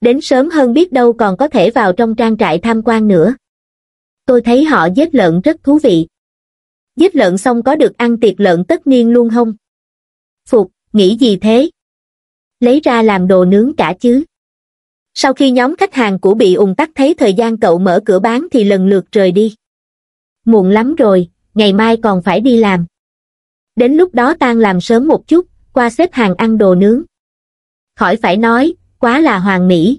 đến sớm hơn biết đâu còn có thể vào trong trang trại tham quan nữa. Tôi thấy họ giết lợn rất thú vị. Giết lợn xong có được ăn tiệc lợn tất niên luôn không? Phục, nghĩ gì thế? Lấy ra làm đồ nướng cả chứ. Sau khi nhóm khách hàng của bị ùn tắc thấy thời gian cậu mở cửa bán thì lần lượt rời đi. Muộn lắm rồi, ngày mai còn phải đi làm. Đến lúc đó tan làm sớm một chút, qua xếp hàng ăn đồ nướng. Khỏi phải nói, quá là hoàn mỹ.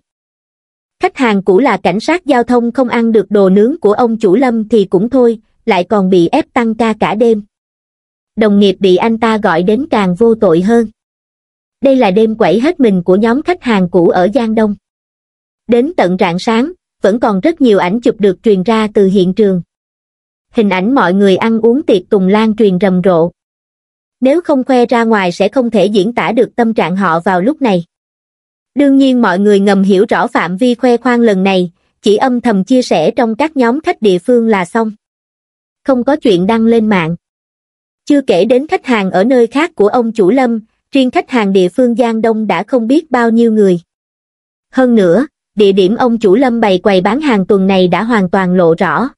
Khách hàng cũ là cảnh sát giao thông không ăn được đồ nướng của ông chủ Lâm thì cũng thôi, lại còn bị ép tăng ca cả đêm. Đồng nghiệp bị anh ta gọi đến càng vô tội hơn. Đây là đêm quẩy hết mình của nhóm khách hàng cũ ở Giang Đông. Đến tận rạng sáng, vẫn còn rất nhiều ảnh chụp được truyền ra từ hiện trường. Hình ảnh mọi người ăn uống tiệc tùng lan truyền rầm rộ. Nếu không khoe ra ngoài sẽ không thể diễn tả được tâm trạng họ vào lúc này đương nhiên mọi người ngầm hiểu rõ phạm vi khoe khoang lần này chỉ âm thầm chia sẻ trong các nhóm khách địa phương là xong không có chuyện đăng lên mạng chưa kể đến khách hàng ở nơi khác của ông chủ lâm riêng khách hàng địa phương giang đông đã không biết bao nhiêu người hơn nữa địa điểm ông chủ lâm bày quầy bán hàng tuần này đã hoàn toàn lộ rõ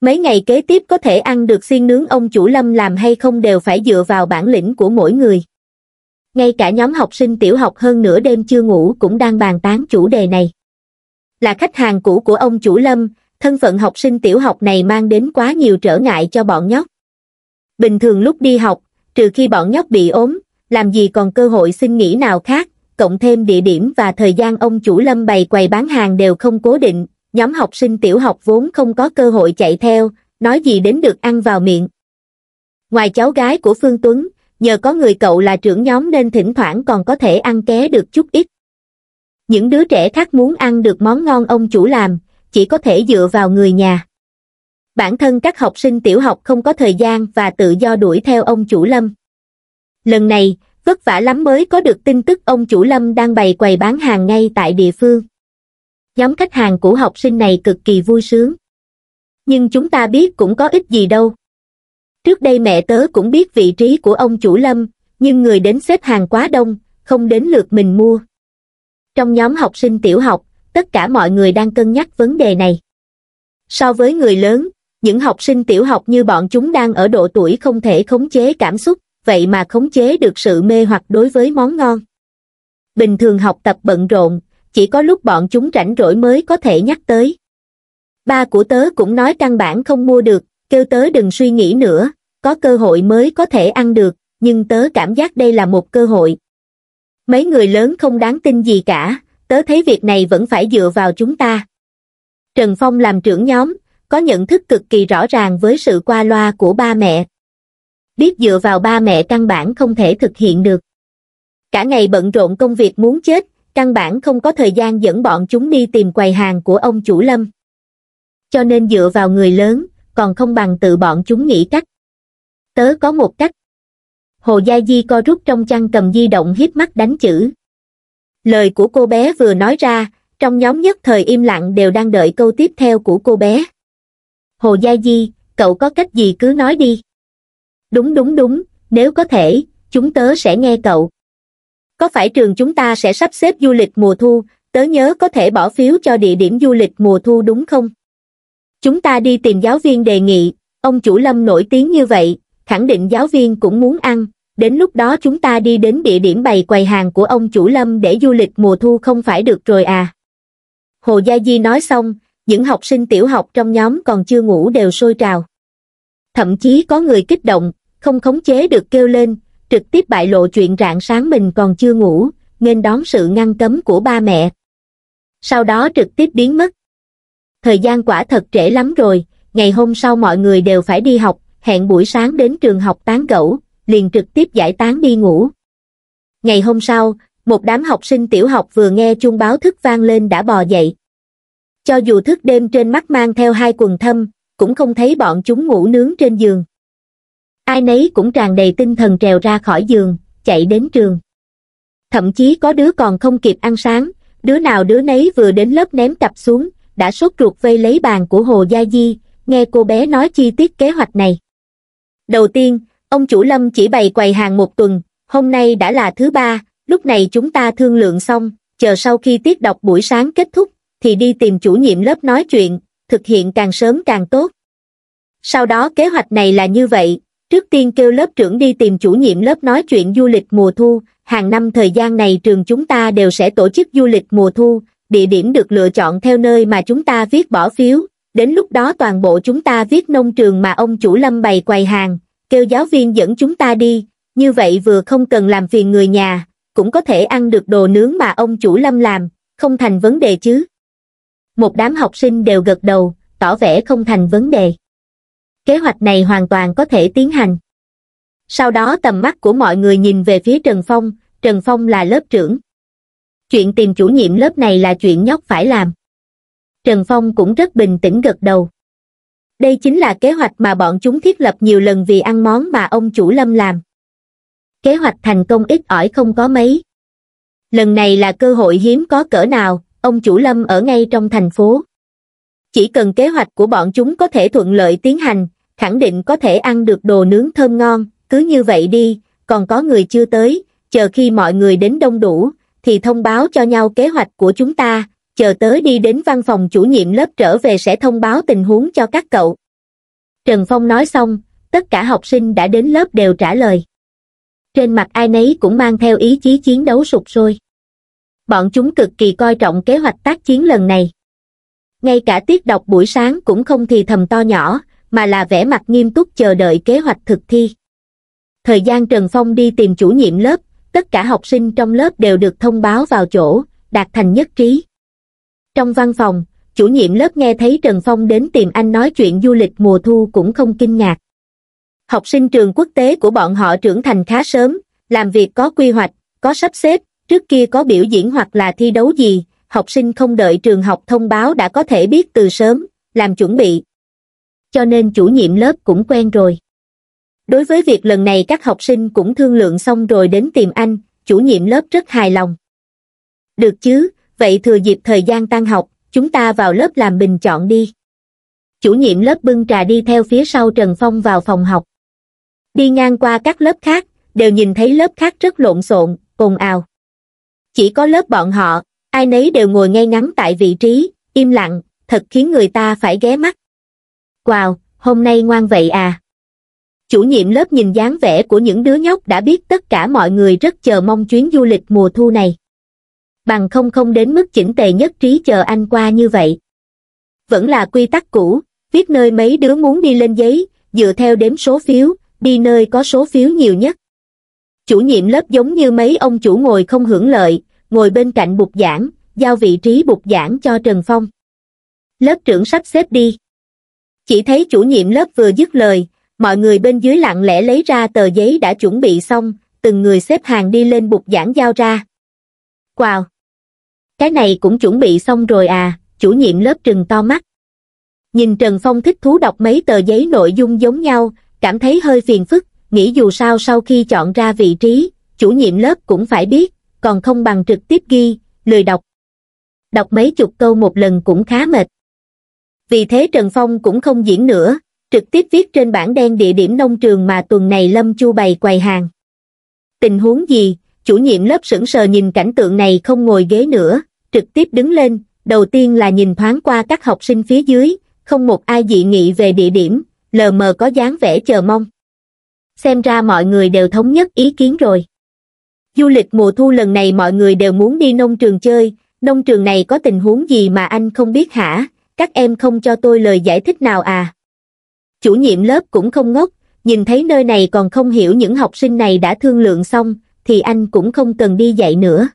mấy ngày kế tiếp có thể ăn được xiên nướng ông chủ lâm làm hay không đều phải dựa vào bản lĩnh của mỗi người ngay cả nhóm học sinh tiểu học hơn nửa đêm chưa ngủ cũng đang bàn tán chủ đề này. Là khách hàng cũ của ông chủ Lâm, thân phận học sinh tiểu học này mang đến quá nhiều trở ngại cho bọn nhóc. Bình thường lúc đi học, trừ khi bọn nhóc bị ốm, làm gì còn cơ hội xin nghỉ nào khác, cộng thêm địa điểm và thời gian ông chủ Lâm bày quầy bán hàng đều không cố định, nhóm học sinh tiểu học vốn không có cơ hội chạy theo, nói gì đến được ăn vào miệng. Ngoài cháu gái của Phương Tuấn, nhờ có người cậu là trưởng nhóm nên thỉnh thoảng còn có thể ăn ké được chút ít những đứa trẻ khác muốn ăn được món ngon ông chủ làm chỉ có thể dựa vào người nhà bản thân các học sinh tiểu học không có thời gian và tự do đuổi theo ông chủ lâm lần này vất vả lắm mới có được tin tức ông chủ lâm đang bày quầy bán hàng ngay tại địa phương nhóm khách hàng của học sinh này cực kỳ vui sướng nhưng chúng ta biết cũng có ích gì đâu trước đây mẹ tớ cũng biết vị trí của ông chủ lâm, nhưng người đến xếp hàng quá đông, không đến lượt mình mua. Trong nhóm học sinh tiểu học, tất cả mọi người đang cân nhắc vấn đề này. So với người lớn, những học sinh tiểu học như bọn chúng đang ở độ tuổi không thể khống chế cảm xúc, vậy mà khống chế được sự mê hoặc đối với món ngon. Bình thường học tập bận rộn, chỉ có lúc bọn chúng rảnh rỗi mới có thể nhắc tới. Ba của tớ cũng nói căn bản không mua được, kêu tớ đừng suy nghĩ nữa, có cơ hội mới có thể ăn được, nhưng tớ cảm giác đây là một cơ hội. Mấy người lớn không đáng tin gì cả, tớ thấy việc này vẫn phải dựa vào chúng ta. Trần Phong làm trưởng nhóm, có nhận thức cực kỳ rõ ràng với sự qua loa của ba mẹ. Biết dựa vào ba mẹ căn bản không thể thực hiện được. Cả ngày bận rộn công việc muốn chết, căn bản không có thời gian dẫn bọn chúng đi tìm quầy hàng của ông chủ Lâm. Cho nên dựa vào người lớn, còn không bằng tự bọn chúng nghĩ cách. Tớ có một cách. Hồ Gia Di co rút trong chăn cầm di động hiếp mắt đánh chữ. Lời của cô bé vừa nói ra, trong nhóm nhất thời im lặng đều đang đợi câu tiếp theo của cô bé. Hồ Gia Di, cậu có cách gì cứ nói đi. Đúng đúng đúng, nếu có thể, chúng tớ sẽ nghe cậu. Có phải trường chúng ta sẽ sắp xếp du lịch mùa thu, tớ nhớ có thể bỏ phiếu cho địa điểm du lịch mùa thu đúng không? Chúng ta đi tìm giáo viên đề nghị, ông chủ lâm nổi tiếng như vậy, khẳng định giáo viên cũng muốn ăn, đến lúc đó chúng ta đi đến địa điểm bày quầy hàng của ông chủ lâm để du lịch mùa thu không phải được rồi à. Hồ Gia Di nói xong, những học sinh tiểu học trong nhóm còn chưa ngủ đều sôi trào. Thậm chí có người kích động, không khống chế được kêu lên, trực tiếp bại lộ chuyện rạng sáng mình còn chưa ngủ, nên đón sự ngăn cấm của ba mẹ. Sau đó trực tiếp biến mất, thời gian quả thật trễ lắm rồi, ngày hôm sau mọi người đều phải đi học, hẹn buổi sáng đến trường học tán gẫu, liền trực tiếp giải tán đi ngủ. Ngày hôm sau, một đám học sinh tiểu học vừa nghe chuông báo thức vang lên đã bò dậy. Cho dù thức đêm trên mắt mang theo hai quần thâm, cũng không thấy bọn chúng ngủ nướng trên giường. Ai nấy cũng tràn đầy tinh thần trèo ra khỏi giường, chạy đến trường. Thậm chí có đứa còn không kịp ăn sáng, đứa nào đứa nấy vừa đến lớp ném cặp xuống, đã sốt ruột vây lấy bàn của Hồ Gia Di, nghe cô bé nói chi tiết kế hoạch này. Đầu tiên, ông chủ Lâm chỉ bày quầy hàng một tuần, hôm nay đã là thứ ba, lúc này chúng ta thương lượng xong, chờ sau khi tiết đọc buổi sáng kết thúc, thì đi tìm chủ nhiệm lớp nói chuyện, thực hiện càng sớm càng tốt. Sau đó kế hoạch này là như vậy, trước tiên kêu lớp trưởng đi tìm chủ nhiệm lớp nói chuyện du lịch mùa thu, hàng năm thời gian này trường chúng ta đều sẽ tổ chức du lịch mùa thu, địa điểm được lựa chọn theo nơi mà chúng ta viết bỏ phiếu, đến lúc đó toàn bộ chúng ta viết nông trường mà ông chủ lâm bày quầy hàng, kêu giáo viên dẫn chúng ta đi, như vậy vừa không cần làm phiền người nhà, cũng có thể ăn được đồ nướng mà ông chủ lâm làm, không thành vấn đề chứ. Một đám học sinh đều gật đầu, tỏ vẻ không thành vấn đề. Kế hoạch này hoàn toàn có thể tiến hành. Sau đó tầm mắt của mọi người nhìn về phía Trần Phong, Trần Phong là lớp trưởng, chuyện tìm chủ nhiệm lớp này là chuyện nhóc phải làm trần phong cũng rất bình tĩnh gật đầu đây chính là kế hoạch mà bọn chúng thiết lập nhiều lần vì ăn món mà ông chủ lâm làm kế hoạch thành công ít ỏi không có mấy lần này là cơ hội hiếm có cỡ nào ông chủ lâm ở ngay trong thành phố chỉ cần kế hoạch của bọn chúng có thể thuận lợi tiến hành khẳng định có thể ăn được đồ nướng thơm ngon cứ như vậy đi còn có người chưa tới chờ khi mọi người đến đông đủ thì thông báo cho nhau kế hoạch của chúng ta chờ tới đi đến văn phòng chủ nhiệm lớp trở về sẽ thông báo tình huống cho các cậu trần phong nói xong tất cả học sinh đã đến lớp đều trả lời trên mặt ai nấy cũng mang theo ý chí chiến đấu sụp sôi bọn chúng cực kỳ coi trọng kế hoạch tác chiến lần này ngay cả tiết đọc buổi sáng cũng không thì thầm to nhỏ mà là vẻ mặt nghiêm túc chờ đợi kế hoạch thực thi thời gian trần phong đi tìm chủ nhiệm lớp tất cả học sinh trong lớp đều được thông báo vào chỗ, đạt thành nhất trí. Trong văn phòng, chủ nhiệm lớp nghe thấy Trần Phong đến tìm anh nói chuyện du lịch mùa thu cũng không kinh ngạc. Học sinh trường quốc tế của bọn họ trưởng thành khá sớm, làm việc có quy hoạch, có sắp xếp, trước kia có biểu diễn hoặc là thi đấu gì, học sinh không đợi trường học thông báo đã có thể biết từ sớm, làm chuẩn bị. Cho nên chủ nhiệm lớp cũng quen rồi. Đối với việc lần này các học sinh cũng thương lượng xong rồi đến tìm anh, chủ nhiệm lớp rất hài lòng. Được chứ, vậy thừa dịp thời gian tan học, chúng ta vào lớp làm bình chọn đi. Chủ nhiệm lớp bưng trà đi theo phía sau Trần Phong vào phòng học. Đi ngang qua các lớp khác, đều nhìn thấy lớp khác rất lộn xộn, ồn ào. Chỉ có lớp bọn họ, ai nấy đều ngồi ngay ngắn tại vị trí, im lặng, thật khiến người ta phải ghé mắt. Wow, hôm nay ngoan vậy à chủ nhiệm lớp nhìn dáng vẻ của những đứa nhóc đã biết tất cả mọi người rất chờ mong chuyến du lịch mùa thu này. Bằng không không đến mức chỉnh tề nhất trí chờ anh qua như vậy. Vẫn là quy tắc cũ, viết nơi mấy đứa muốn đi lên giấy, dựa theo đếm số phiếu, đi nơi có số phiếu nhiều nhất. Chủ nhiệm lớp giống như mấy ông chủ ngồi không hưởng lợi, ngồi bên cạnh bục giảng, giao vị trí bục giảng cho Trần Phong. Lớp trưởng sắp xếp đi. Chỉ thấy chủ nhiệm lớp vừa dứt lời, mọi người bên dưới lặng lẽ lấy ra tờ giấy đã chuẩn bị xong từng người xếp hàng đi lên bục giảng giao ra wow cái này cũng chuẩn bị xong rồi à chủ nhiệm lớp trừng to mắt nhìn trần phong thích thú đọc mấy tờ giấy nội dung giống nhau cảm thấy hơi phiền phức nghĩ dù sao sau khi chọn ra vị trí chủ nhiệm lớp cũng phải biết còn không bằng trực tiếp ghi lười đọc đọc mấy chục câu một lần cũng khá mệt vì thế trần phong cũng không diễn nữa trực tiếp viết trên bảng đen địa điểm nông trường mà tuần này Lâm Chu bày quầy hàng. Tình huống gì, chủ nhiệm lớp sững sờ nhìn cảnh tượng này không ngồi ghế nữa, trực tiếp đứng lên, đầu tiên là nhìn thoáng qua các học sinh phía dưới, không một ai dị nghị về địa điểm, lờ mờ có dáng vẻ chờ mong. Xem ra mọi người đều thống nhất ý kiến rồi. Du lịch mùa thu lần này mọi người đều muốn đi nông trường chơi, nông trường này có tình huống gì mà anh không biết hả? Các em không cho tôi lời giải thích nào à? chủ nhiệm lớp cũng không ngốc, nhìn thấy nơi này còn không hiểu những học sinh này đã thương lượng xong, thì anh cũng không cần đi dạy nữa.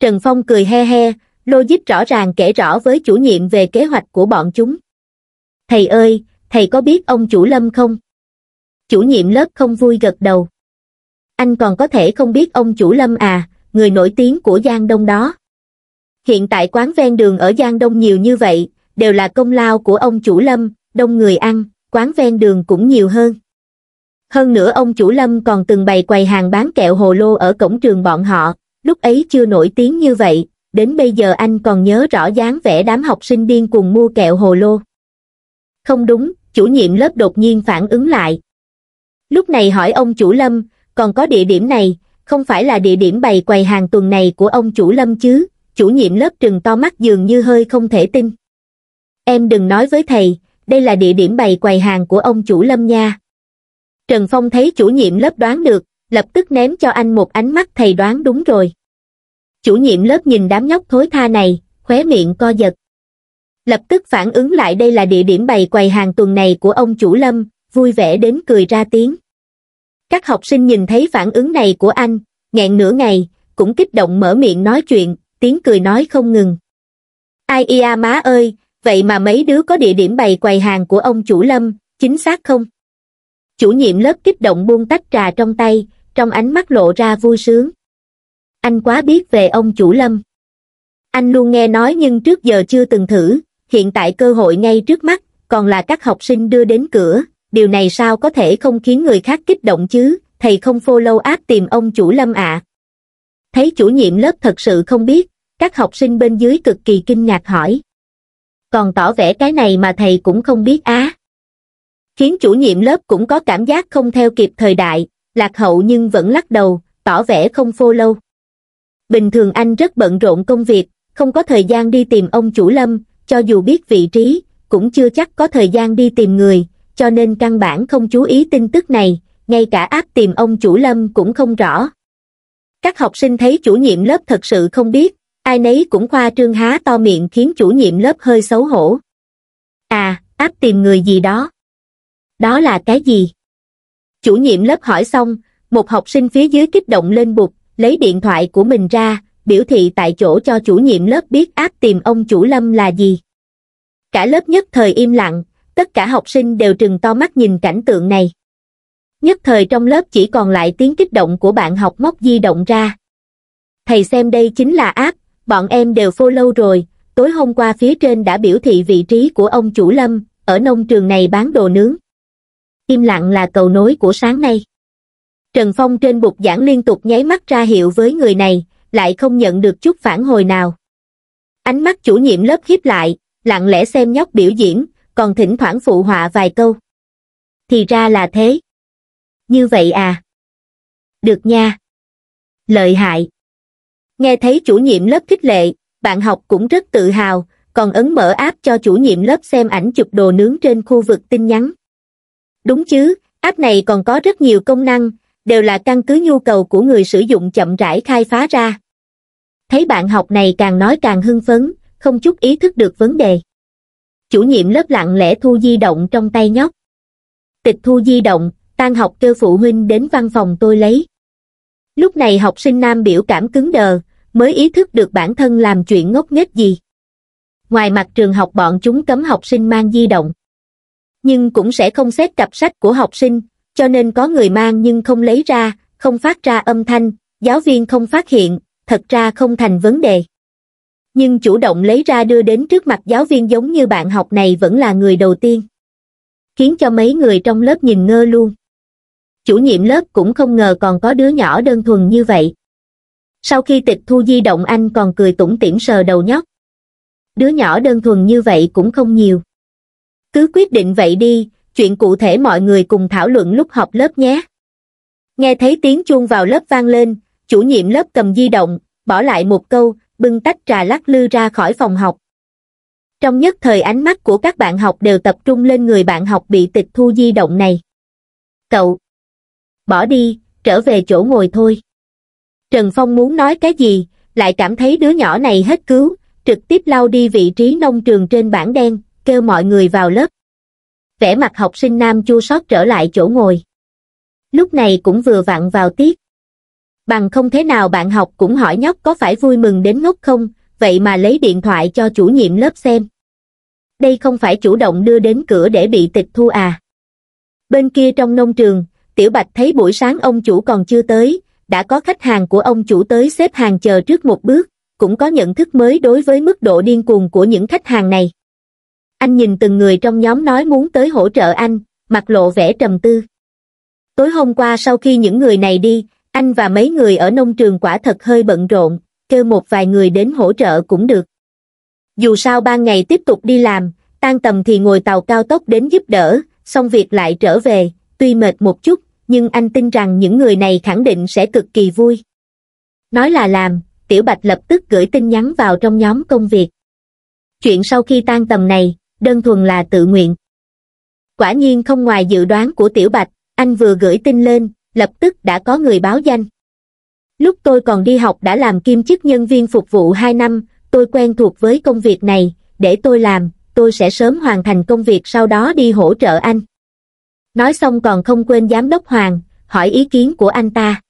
Trần Phong cười he he, logic rõ ràng kể rõ với chủ nhiệm về kế hoạch của bọn chúng. Thầy ơi, thầy có biết ông chủ Lâm không? Chủ nhiệm lớp không vui gật đầu. Anh còn có thể không biết ông chủ Lâm à, người nổi tiếng của Giang Đông đó. Hiện tại quán ven đường ở Giang Đông nhiều như vậy, đều là công lao của ông chủ Lâm, đông người ăn, quán ven đường cũng nhiều hơn. Hơn nữa ông chủ Lâm còn từng bày quầy hàng bán kẹo hồ lô ở cổng trường bọn họ, lúc ấy chưa nổi tiếng như vậy, đến bây giờ anh còn nhớ rõ dáng vẻ đám học sinh điên cùng mua kẹo hồ lô. Không đúng, chủ nhiệm lớp đột nhiên phản ứng lại. Lúc này hỏi ông chủ Lâm, còn có địa điểm này, không phải là địa điểm bày quầy hàng tuần này của ông chủ Lâm chứ, chủ nhiệm lớp trừng to mắt dường như hơi không thể tin. Em đừng nói với thầy, đây là địa điểm bày quầy hàng của ông chủ lâm nha. Trần Phong thấy chủ nhiệm lớp đoán được, lập tức ném cho anh một ánh mắt thầy đoán đúng rồi. Chủ nhiệm lớp nhìn đám nhóc thối tha này, khóe miệng co giật. Lập tức phản ứng lại đây là địa điểm bày quầy hàng tuần này của ông chủ lâm, vui vẻ đến cười ra tiếng. Các học sinh nhìn thấy phản ứng này của anh, nghẹn nửa ngày, cũng kích động mở miệng nói chuyện, tiếng cười nói không ngừng. Ai ia má ơi, vậy mà mấy đứa có địa điểm bày quầy hàng của ông chủ lâm, chính xác không? Chủ nhiệm lớp kích động buông tách trà trong tay, trong ánh mắt lộ ra vui sướng. Anh quá biết về ông chủ lâm. Anh luôn nghe nói nhưng trước giờ chưa từng thử, hiện tại cơ hội ngay trước mắt, còn là các học sinh đưa đến cửa, điều này sao có thể không khiến người khác kích động chứ, thầy không follow áp tìm ông chủ lâm ạ. À. Thấy chủ nhiệm lớp thật sự không biết, các học sinh bên dưới cực kỳ kinh ngạc hỏi còn tỏ vẻ cái này mà thầy cũng không biết á. Khiến chủ nhiệm lớp cũng có cảm giác không theo kịp thời đại, lạc hậu nhưng vẫn lắc đầu, tỏ vẻ không phô lâu. Bình thường anh rất bận rộn công việc, không có thời gian đi tìm ông chủ lâm, cho dù biết vị trí, cũng chưa chắc có thời gian đi tìm người, cho nên căn bản không chú ý tin tức này, ngay cả áp tìm ông chủ lâm cũng không rõ. Các học sinh thấy chủ nhiệm lớp thật sự không biết, ai nấy cũng khoa trương há to miệng khiến chủ nhiệm lớp hơi xấu hổ. À, áp tìm người gì đó. Đó là cái gì? Chủ nhiệm lớp hỏi xong, một học sinh phía dưới kích động lên bục, lấy điện thoại của mình ra, biểu thị tại chỗ cho chủ nhiệm lớp biết áp tìm ông chủ lâm là gì. Cả lớp nhất thời im lặng, tất cả học sinh đều trừng to mắt nhìn cảnh tượng này. Nhất thời trong lớp chỉ còn lại tiếng kích động của bạn học móc di động ra. Thầy xem đây chính là áp bọn em đều phô lâu rồi, tối hôm qua phía trên đã biểu thị vị trí của ông chủ Lâm, ở nông trường này bán đồ nướng. Im lặng là cầu nối của sáng nay. Trần Phong trên bục giảng liên tục nháy mắt ra hiệu với người này, lại không nhận được chút phản hồi nào. Ánh mắt chủ nhiệm lớp khiếp lại, lặng lẽ xem nhóc biểu diễn, còn thỉnh thoảng phụ họa vài câu. Thì ra là thế. Như vậy à? Được nha. Lợi hại. Nghe thấy chủ nhiệm lớp khích lệ, bạn học cũng rất tự hào, còn ấn mở app cho chủ nhiệm lớp xem ảnh chụp đồ nướng trên khu vực tin nhắn. Đúng chứ, app này còn có rất nhiều công năng, đều là căn cứ nhu cầu của người sử dụng chậm rãi khai phá ra. Thấy bạn học này càng nói càng hưng phấn, không chút ý thức được vấn đề. Chủ nhiệm lớp lặng lẽ thu di động trong tay nhóc. Tịch thu di động, tan học kêu phụ huynh đến văn phòng tôi lấy. Lúc này học sinh nam biểu cảm cứng đờ, mới ý thức được bản thân làm chuyện ngốc nghếch gì. Ngoài mặt trường học bọn chúng cấm học sinh mang di động. Nhưng cũng sẽ không xét cặp sách của học sinh, cho nên có người mang nhưng không lấy ra, không phát ra âm thanh, giáo viên không phát hiện, thật ra không thành vấn đề. Nhưng chủ động lấy ra đưa đến trước mặt giáo viên giống như bạn học này vẫn là người đầu tiên. Khiến cho mấy người trong lớp nhìn ngơ luôn. Chủ nhiệm lớp cũng không ngờ còn có đứa nhỏ đơn thuần như vậy sau khi tịch thu di động anh còn cười tủm tỉm sờ đầu nhóc đứa nhỏ đơn thuần như vậy cũng không nhiều cứ quyết định vậy đi chuyện cụ thể mọi người cùng thảo luận lúc học lớp nhé nghe thấy tiếng chuông vào lớp vang lên chủ nhiệm lớp cầm di động bỏ lại một câu bưng tách trà lắc lư ra khỏi phòng học trong nhất thời ánh mắt của các bạn học đều tập trung lên người bạn học bị tịch thu di động này cậu bỏ đi trở về chỗ ngồi thôi Trần Phong muốn nói cái gì, lại cảm thấy đứa nhỏ này hết cứu, trực tiếp lau đi vị trí nông trường trên bảng đen, kêu mọi người vào lớp. vẻ mặt học sinh nam chua sót trở lại chỗ ngồi. Lúc này cũng vừa vặn vào tiết. Bằng không thế nào bạn học cũng hỏi nhóc có phải vui mừng đến ngốc không, vậy mà lấy điện thoại cho chủ nhiệm lớp xem. Đây không phải chủ động đưa đến cửa để bị tịch thu à. Bên kia trong nông trường, Tiểu Bạch thấy buổi sáng ông chủ còn chưa tới, đã có khách hàng của ông chủ tới xếp hàng chờ trước một bước, cũng có nhận thức mới đối với mức độ điên cuồng của những khách hàng này. Anh nhìn từng người trong nhóm nói muốn tới hỗ trợ anh, mặt lộ vẻ trầm tư. Tối hôm qua sau khi những người này đi, anh và mấy người ở nông trường quả thật hơi bận rộn, kêu một vài người đến hỗ trợ cũng được. Dù sao ban ngày tiếp tục đi làm, tan tầm thì ngồi tàu cao tốc đến giúp đỡ, xong việc lại trở về, tuy mệt một chút nhưng anh tin rằng những người này khẳng định sẽ cực kỳ vui nói là làm tiểu bạch lập tức gửi tin nhắn vào trong nhóm công việc chuyện sau khi tan tầm này đơn thuần là tự nguyện quả nhiên không ngoài dự đoán của tiểu bạch anh vừa gửi tin lên lập tức đã có người báo danh lúc tôi còn đi học đã làm kiêm chức nhân viên phục vụ hai năm tôi quen thuộc với công việc này để tôi làm tôi sẽ sớm hoàn thành công việc sau đó đi hỗ trợ anh nói xong còn không quên giám đốc hoàng hỏi ý kiến của anh ta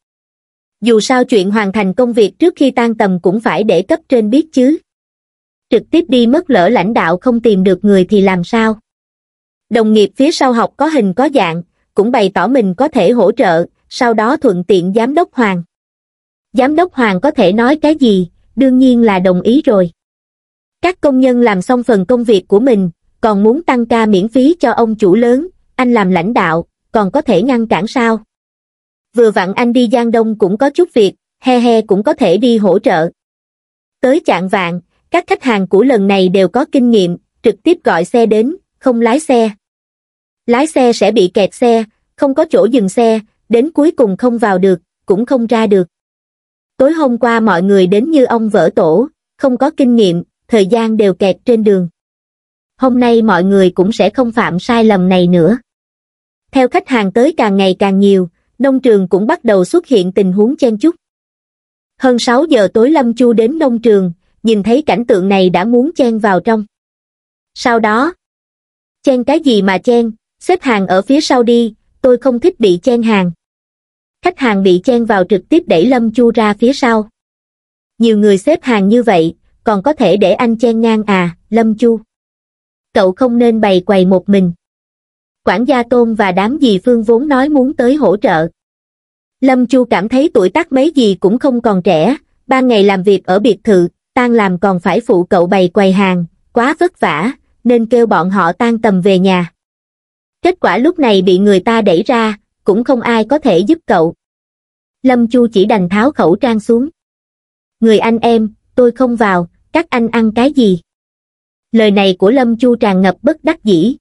dù sao chuyện hoàn thành công việc trước khi tan tầm cũng phải để cấp trên biết chứ trực tiếp đi mất lỡ lãnh đạo không tìm được người thì làm sao đồng nghiệp phía sau học có hình có dạng cũng bày tỏ mình có thể hỗ trợ sau đó thuận tiện giám đốc hoàng giám đốc hoàng có thể nói cái gì đương nhiên là đồng ý rồi các công nhân làm xong phần công việc của mình còn muốn tăng ca miễn phí cho ông chủ lớn anh làm lãnh đạo, còn có thể ngăn cản sao? Vừa vặn anh đi Giang Đông cũng có chút việc, he he cũng có thể đi hỗ trợ. Tới chạng vạn, các khách hàng của lần này đều có kinh nghiệm, trực tiếp gọi xe đến, không lái xe. Lái xe sẽ bị kẹt xe, không có chỗ dừng xe, đến cuối cùng không vào được, cũng không ra được. Tối hôm qua mọi người đến như ông vỡ tổ, không có kinh nghiệm, thời gian đều kẹt trên đường hôm nay mọi người cũng sẽ không phạm sai lầm này nữa. Theo khách hàng tới càng ngày càng nhiều, nông trường cũng bắt đầu xuất hiện tình huống chen chúc. Hơn 6 giờ tối Lâm Chu đến nông trường, nhìn thấy cảnh tượng này đã muốn chen vào trong. Sau đó, chen cái gì mà chen, xếp hàng ở phía sau đi, tôi không thích bị chen hàng. Khách hàng bị chen vào trực tiếp đẩy Lâm Chu ra phía sau. Nhiều người xếp hàng như vậy, còn có thể để anh chen ngang à, Lâm Chu cậu không nên bày quầy một mình. Quản gia Tôn và đám dì Phương vốn nói muốn tới hỗ trợ. Lâm Chu cảm thấy tuổi tác mấy gì cũng không còn trẻ, ba ngày làm việc ở biệt thự, tan làm còn phải phụ cậu bày quầy hàng, quá vất vả, nên kêu bọn họ tan tầm về nhà. Kết quả lúc này bị người ta đẩy ra, cũng không ai có thể giúp cậu. Lâm Chu chỉ đành tháo khẩu trang xuống. Người anh em, tôi không vào, các anh ăn cái gì? lời này của lâm chu tràn ngập bất đắc dĩ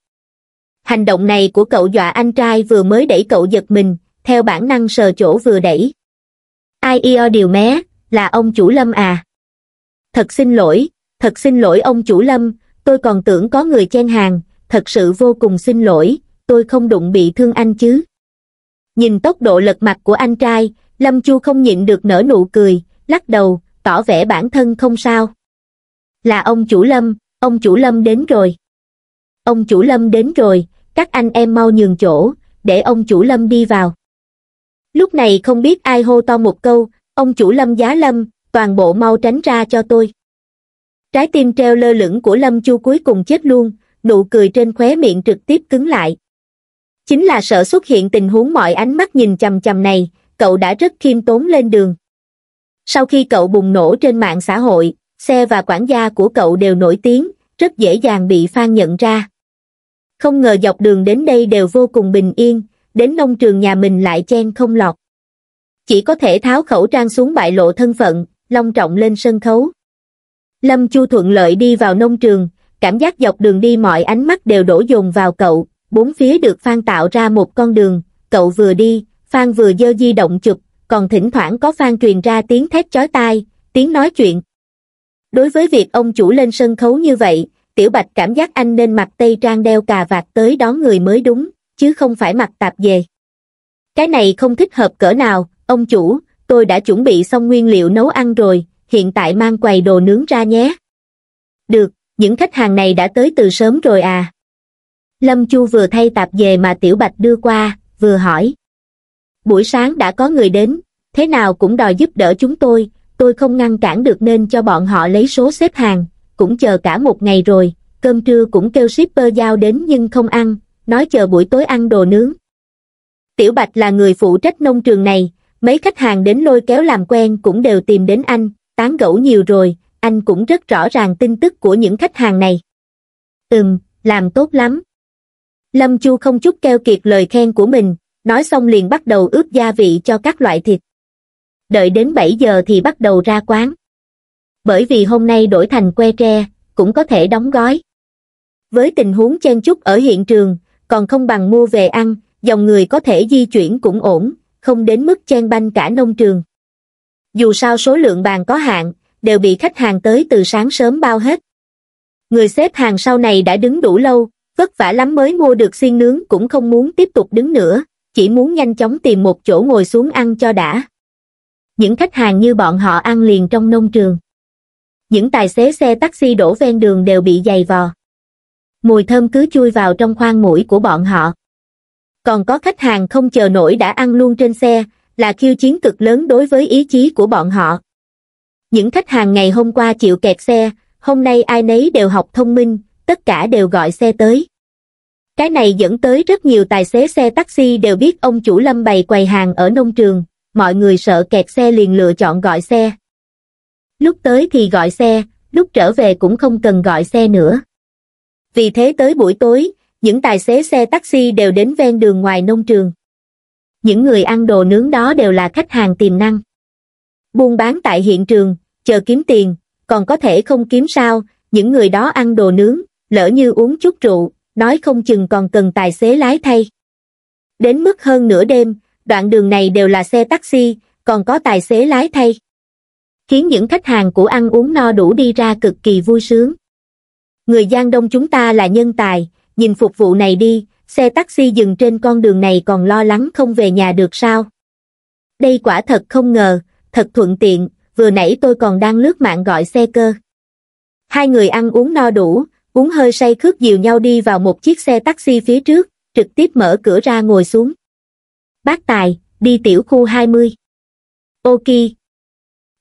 hành động này của cậu dọa anh trai vừa mới đẩy cậu giật mình theo bản năng sờ chỗ vừa đẩy ai io điều mé là ông chủ lâm à thật xin lỗi thật xin lỗi ông chủ lâm tôi còn tưởng có người chen hàng thật sự vô cùng xin lỗi tôi không đụng bị thương anh chứ nhìn tốc độ lật mặt của anh trai lâm chu không nhịn được nở nụ cười lắc đầu tỏ vẻ bản thân không sao là ông chủ lâm ông chủ lâm đến rồi ông chủ lâm đến rồi các anh em mau nhường chỗ để ông chủ lâm đi vào lúc này không biết ai hô to một câu ông chủ lâm giá lâm toàn bộ mau tránh ra cho tôi trái tim treo lơ lửng của lâm chu cuối cùng chết luôn nụ cười trên khóe miệng trực tiếp cứng lại chính là sợ xuất hiện tình huống mọi ánh mắt nhìn chằm chằm này cậu đã rất khiêm tốn lên đường sau khi cậu bùng nổ trên mạng xã hội xe và quản gia của cậu đều nổi tiếng, rất dễ dàng bị Phan nhận ra. Không ngờ dọc đường đến đây đều vô cùng bình yên, đến nông trường nhà mình lại chen không lọt. Chỉ có thể tháo khẩu trang xuống bại lộ thân phận, long trọng lên sân khấu. Lâm Chu thuận lợi đi vào nông trường, cảm giác dọc đường đi mọi ánh mắt đều đổ dồn vào cậu, bốn phía được Phan tạo ra một con đường, cậu vừa đi, Phan vừa dơ di động chụp, còn thỉnh thoảng có Phan truyền ra tiếng thét chói tai, tiếng nói chuyện, đối với việc ông chủ lên sân khấu như vậy tiểu bạch cảm giác anh nên mặc tây trang đeo cà vạt tới đón người mới đúng chứ không phải mặc tạp dề cái này không thích hợp cỡ nào ông chủ tôi đã chuẩn bị xong nguyên liệu nấu ăn rồi hiện tại mang quầy đồ nướng ra nhé được những khách hàng này đã tới từ sớm rồi à lâm chu vừa thay tạp dề mà tiểu bạch đưa qua vừa hỏi buổi sáng đã có người đến thế nào cũng đòi giúp đỡ chúng tôi tôi không ngăn cản được nên cho bọn họ lấy số xếp hàng, cũng chờ cả một ngày rồi, cơm trưa cũng kêu shipper giao đến nhưng không ăn, nói chờ buổi tối ăn đồ nướng. Tiểu Bạch là người phụ trách nông trường này, mấy khách hàng đến lôi kéo làm quen cũng đều tìm đến anh, tán gẫu nhiều rồi, anh cũng rất rõ ràng tin tức của những khách hàng này. Ừm, làm tốt lắm. Lâm Chu không chút keo kiệt lời khen của mình, nói xong liền bắt đầu ướp gia vị cho các loại thịt đợi đến bảy giờ thì bắt đầu ra quán bởi vì hôm nay đổi thành que tre cũng có thể đóng gói với tình huống chen chúc ở hiện trường còn không bằng mua về ăn dòng người có thể di chuyển cũng ổn không đến mức chen banh cả nông trường dù sao số lượng bàn có hạn đều bị khách hàng tới từ sáng sớm bao hết người xếp hàng sau này đã đứng đủ lâu vất vả lắm mới mua được xiên nướng cũng không muốn tiếp tục đứng nữa chỉ muốn nhanh chóng tìm một chỗ ngồi xuống ăn cho đã những khách hàng như bọn họ ăn liền trong nông trường. Những tài xế xe taxi đổ ven đường đều bị dày vò. Mùi thơm cứ chui vào trong khoang mũi của bọn họ. Còn có khách hàng không chờ nổi đã ăn luôn trên xe, là khiêu chiến cực lớn đối với ý chí của bọn họ. Những khách hàng ngày hôm qua chịu kẹt xe, hôm nay ai nấy đều học thông minh, tất cả đều gọi xe tới. Cái này dẫn tới rất nhiều tài xế xe taxi đều biết ông chủ Lâm bày quầy hàng ở nông trường, mọi người sợ kẹt xe liền lựa chọn gọi xe. Lúc tới thì gọi xe, lúc trở về cũng không cần gọi xe nữa. Vì thế tới buổi tối, những tài xế xe taxi đều đến ven đường ngoài nông trường. Những người ăn đồ nướng đó đều là khách hàng tiềm năng. Buôn bán tại hiện trường, chờ kiếm tiền, còn có thể không kiếm sao, những người đó ăn đồ nướng, lỡ như uống chút rượu, nói không chừng còn cần tài xế lái thay. Đến mức hơn nửa đêm, đoạn đường này đều là xe taxi, còn có tài xế lái thay. Khiến những khách hàng của ăn uống no đủ đi ra cực kỳ vui sướng. Người Giang Đông chúng ta là nhân tài, nhìn phục vụ này đi, xe taxi dừng trên con đường này còn lo lắng không về nhà được sao. Đây quả thật không ngờ, thật thuận tiện, vừa nãy tôi còn đang lướt mạng gọi xe cơ. Hai người ăn uống no đủ, uống hơi say khước dìu nhau đi vào một chiếc xe taxi phía trước, trực tiếp mở cửa ra ngồi xuống bác tài đi tiểu khu 20. ok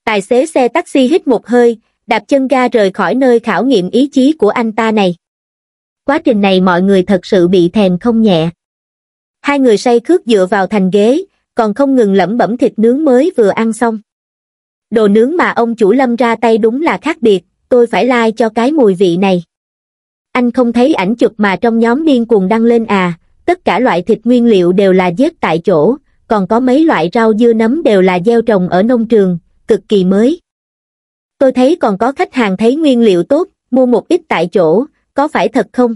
tài xế xe taxi hít một hơi đạp chân ga rời khỏi nơi khảo nghiệm ý chí của anh ta này quá trình này mọi người thật sự bị thèm không nhẹ hai người say khướt dựa vào thành ghế còn không ngừng lẩm bẩm thịt nướng mới vừa ăn xong đồ nướng mà ông chủ lâm ra tay đúng là khác biệt tôi phải like cho cái mùi vị này anh không thấy ảnh chụp mà trong nhóm điên cuồng đăng lên à tất cả loại thịt nguyên liệu đều là giết tại chỗ còn có mấy loại rau dưa nấm đều là gieo trồng ở nông trường cực kỳ mới tôi thấy còn có khách hàng thấy nguyên liệu tốt mua một ít tại chỗ có phải thật không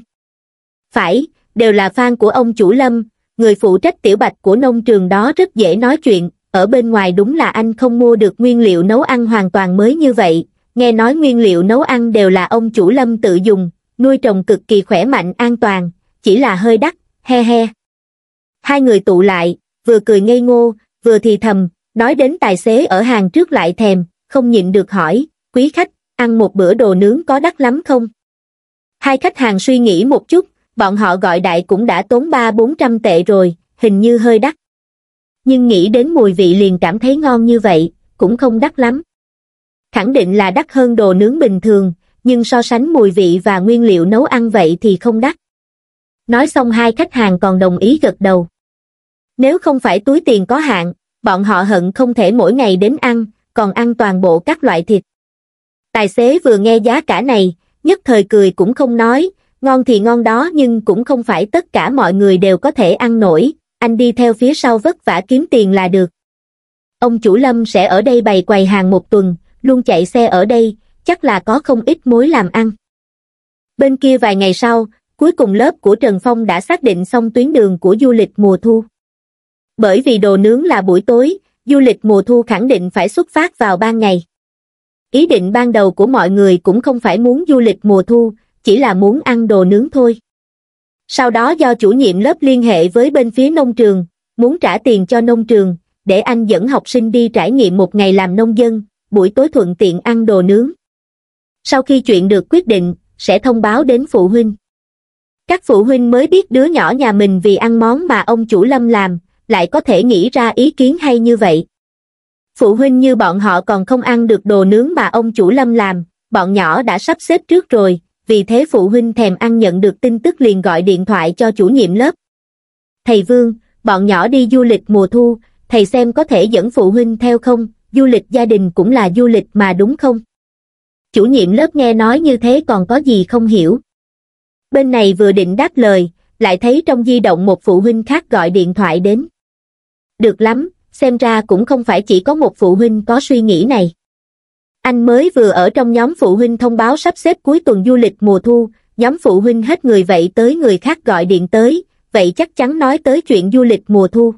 phải đều là fan của ông chủ lâm người phụ trách tiểu bạch của nông trường đó rất dễ nói chuyện ở bên ngoài đúng là anh không mua được nguyên liệu nấu ăn hoàn toàn mới như vậy nghe nói nguyên liệu nấu ăn đều là ông chủ lâm tự dùng nuôi trồng cực kỳ khỏe mạnh an toàn chỉ là hơi đắt he he. Hai người tụ lại, vừa cười ngây ngô, vừa thì thầm, nói đến tài xế ở hàng trước lại thèm, không nhịn được hỏi, quý khách, ăn một bữa đồ nướng có đắt lắm không? Hai khách hàng suy nghĩ một chút, bọn họ gọi đại cũng đã tốn ba bốn trăm tệ rồi, hình như hơi đắt. Nhưng nghĩ đến mùi vị liền cảm thấy ngon như vậy, cũng không đắt lắm. Khẳng định là đắt hơn đồ nướng bình thường, nhưng so sánh mùi vị và nguyên liệu nấu ăn vậy thì không đắt. Nói xong hai khách hàng còn đồng ý gật đầu. Nếu không phải túi tiền có hạn, bọn họ hận không thể mỗi ngày đến ăn, còn ăn toàn bộ các loại thịt. Tài xế vừa nghe giá cả này, nhất thời cười cũng không nói, ngon thì ngon đó nhưng cũng không phải tất cả mọi người đều có thể ăn nổi, anh đi theo phía sau vất vả kiếm tiền là được. Ông chủ Lâm sẽ ở đây bày quầy hàng một tuần, luôn chạy xe ở đây, chắc là có không ít mối làm ăn. Bên kia vài ngày sau, Cuối cùng lớp của Trần Phong đã xác định xong tuyến đường của du lịch mùa thu. Bởi vì đồ nướng là buổi tối, du lịch mùa thu khẳng định phải xuất phát vào ban ngày. Ý định ban đầu của mọi người cũng không phải muốn du lịch mùa thu, chỉ là muốn ăn đồ nướng thôi. Sau đó do chủ nhiệm lớp liên hệ với bên phía nông trường, muốn trả tiền cho nông trường, để anh dẫn học sinh đi trải nghiệm một ngày làm nông dân, buổi tối thuận tiện ăn đồ nướng. Sau khi chuyện được quyết định, sẽ thông báo đến phụ huynh. Các phụ huynh mới biết đứa nhỏ nhà mình vì ăn món mà ông chủ Lâm làm, lại có thể nghĩ ra ý kiến hay như vậy. Phụ huynh như bọn họ còn không ăn được đồ nướng mà ông chủ Lâm làm, bọn nhỏ đã sắp xếp trước rồi, vì thế phụ huynh thèm ăn nhận được tin tức liền gọi điện thoại cho chủ nhiệm lớp. Thầy Vương, bọn nhỏ đi du lịch mùa thu, thầy xem có thể dẫn phụ huynh theo không, du lịch gia đình cũng là du lịch mà đúng không? Chủ nhiệm lớp nghe nói như thế còn có gì không hiểu bên này vừa định đáp lời, lại thấy trong di động một phụ huynh khác gọi điện thoại đến. Được lắm, xem ra cũng không phải chỉ có một phụ huynh có suy nghĩ này. Anh mới vừa ở trong nhóm phụ huynh thông báo sắp xếp cuối tuần du lịch mùa thu, nhóm phụ huynh hết người vậy tới người khác gọi điện tới, vậy chắc chắn nói tới chuyện du lịch mùa thu.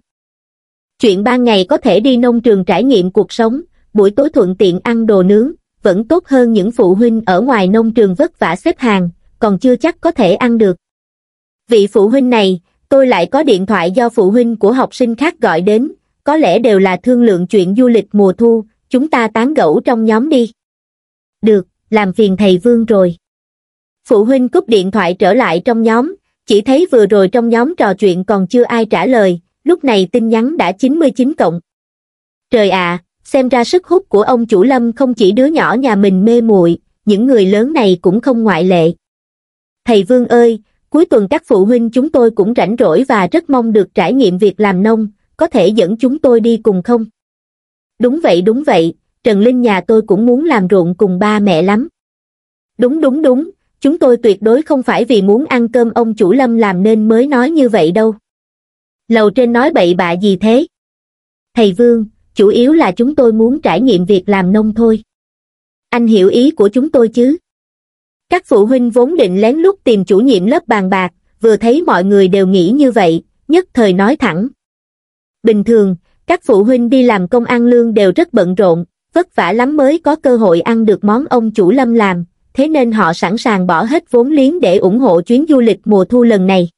Chuyện ban ngày có thể đi nông trường trải nghiệm cuộc sống, buổi tối thuận tiện ăn đồ nướng, vẫn tốt hơn những phụ huynh ở ngoài nông trường vất vả xếp hàng, còn chưa chắc có thể ăn được. Vị phụ huynh này, tôi lại có điện thoại do phụ huynh của học sinh khác gọi đến, có lẽ đều là thương lượng chuyện du lịch mùa thu, chúng ta tán gẫu trong nhóm đi. Được, làm phiền thầy Vương rồi. Phụ huynh cúp điện thoại trở lại trong nhóm, chỉ thấy vừa rồi trong nhóm trò chuyện còn chưa ai trả lời, lúc này tin nhắn đã 99 cộng. Trời ạ, xem ra sức hút của ông chủ Lâm không chỉ đứa nhỏ nhà mình mê muội, những người lớn này cũng không ngoại lệ. Thầy Vương ơi, cuối tuần các phụ huynh chúng tôi cũng rảnh rỗi và rất mong được trải nghiệm việc làm nông, có thể dẫn chúng tôi đi cùng không? Đúng vậy đúng vậy, Trần Linh nhà tôi cũng muốn làm ruộng cùng ba mẹ lắm. Đúng đúng đúng, chúng tôi tuyệt đối không phải vì muốn ăn cơm ông chủ Lâm làm nên mới nói như vậy đâu. Lầu trên nói bậy bạ gì thế? Thầy Vương, chủ yếu là chúng tôi muốn trải nghiệm việc làm nông thôi. Anh hiểu ý của chúng tôi chứ? Các phụ huynh vốn định lén lút tìm chủ nhiệm lớp bàn bạc, vừa thấy mọi người đều nghĩ như vậy, nhất thời nói thẳng. Bình thường, các phụ huynh đi làm công ăn lương đều rất bận rộn, vất vả lắm mới có cơ hội ăn được món ông chủ lâm làm, thế nên họ sẵn sàng bỏ hết vốn liếng để ủng hộ chuyến du lịch mùa thu lần này.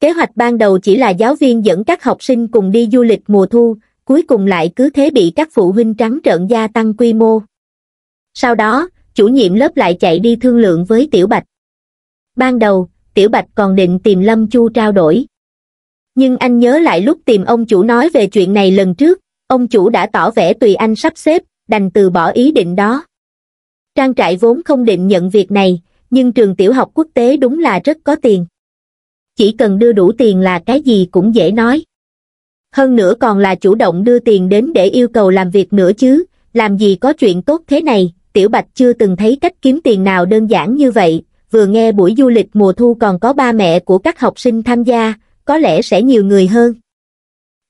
Kế hoạch ban đầu chỉ là giáo viên dẫn các học sinh cùng đi du lịch mùa thu, cuối cùng lại cứ thế bị các phụ huynh trắng trợn gia tăng quy mô. Sau đó, chủ nhiệm lớp lại chạy đi thương lượng với tiểu bạch ban đầu tiểu bạch còn định tìm lâm chu trao đổi nhưng anh nhớ lại lúc tìm ông chủ nói về chuyện này lần trước ông chủ đã tỏ vẻ tùy anh sắp xếp đành từ bỏ ý định đó trang trại vốn không định nhận việc này nhưng trường tiểu học quốc tế đúng là rất có tiền chỉ cần đưa đủ tiền là cái gì cũng dễ nói hơn nữa còn là chủ động đưa tiền đến để yêu cầu làm việc nữa chứ làm gì có chuyện tốt thế này Tiểu Bạch chưa từng thấy cách kiếm tiền nào đơn giản như vậy, vừa nghe buổi du lịch mùa thu còn có ba mẹ của các học sinh tham gia, có lẽ sẽ nhiều người hơn.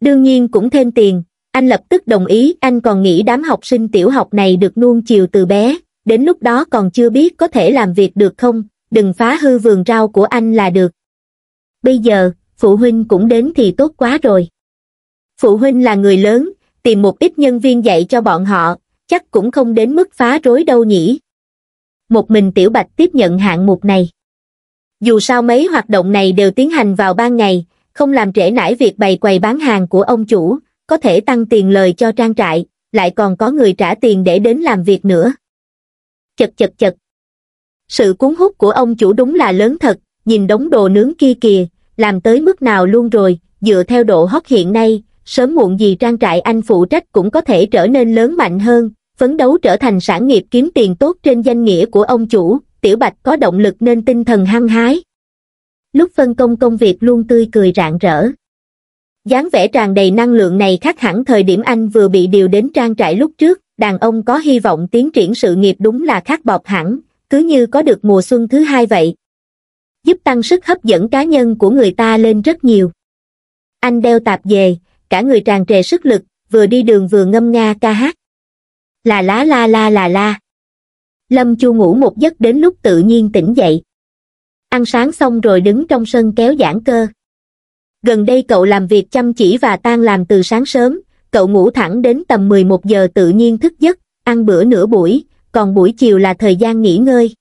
Đương nhiên cũng thêm tiền, anh lập tức đồng ý, anh còn nghĩ đám học sinh tiểu học này được nuông chiều từ bé, đến lúc đó còn chưa biết có thể làm việc được không, đừng phá hư vườn rau của anh là được. Bây giờ, phụ huynh cũng đến thì tốt quá rồi. Phụ huynh là người lớn, tìm một ít nhân viên dạy cho bọn họ, chắc cũng không đến mức phá rối đâu nhỉ một mình tiểu bạch tiếp nhận hạng mục này dù sao mấy hoạt động này đều tiến hành vào ban ngày không làm trễ nải việc bày quầy bán hàng của ông chủ có thể tăng tiền lời cho trang trại lại còn có người trả tiền để đến làm việc nữa chật chật chật sự cuốn hút của ông chủ đúng là lớn thật nhìn đống đồ nướng kia kìa làm tới mức nào luôn rồi dựa theo độ hot hiện nay sớm muộn gì trang trại anh phụ trách cũng có thể trở nên lớn mạnh hơn phấn đấu trở thành sản nghiệp kiếm tiền tốt trên danh nghĩa của ông chủ, Tiểu Bạch có động lực nên tinh thần hăng hái. Lúc phân công công việc luôn tươi cười rạng rỡ. dáng vẻ tràn đầy năng lượng này khác hẳn thời điểm anh vừa bị điều đến trang trại lúc trước, đàn ông có hy vọng tiến triển sự nghiệp đúng là khác bọt hẳn, cứ như có được mùa xuân thứ hai vậy. Giúp tăng sức hấp dẫn cá nhân của người ta lên rất nhiều. Anh đeo tạp về, cả người tràn trề sức lực, vừa đi đường vừa ngâm nga ca hát là lá la la la la. Lâm Chu ngủ một giấc đến lúc tự nhiên tỉnh dậy. Ăn sáng xong rồi đứng trong sân kéo giãn cơ. Gần đây cậu làm việc chăm chỉ và tan làm từ sáng sớm, cậu ngủ thẳng đến tầm 11 giờ tự nhiên thức giấc, ăn bữa nửa buổi, còn buổi chiều là thời gian nghỉ ngơi.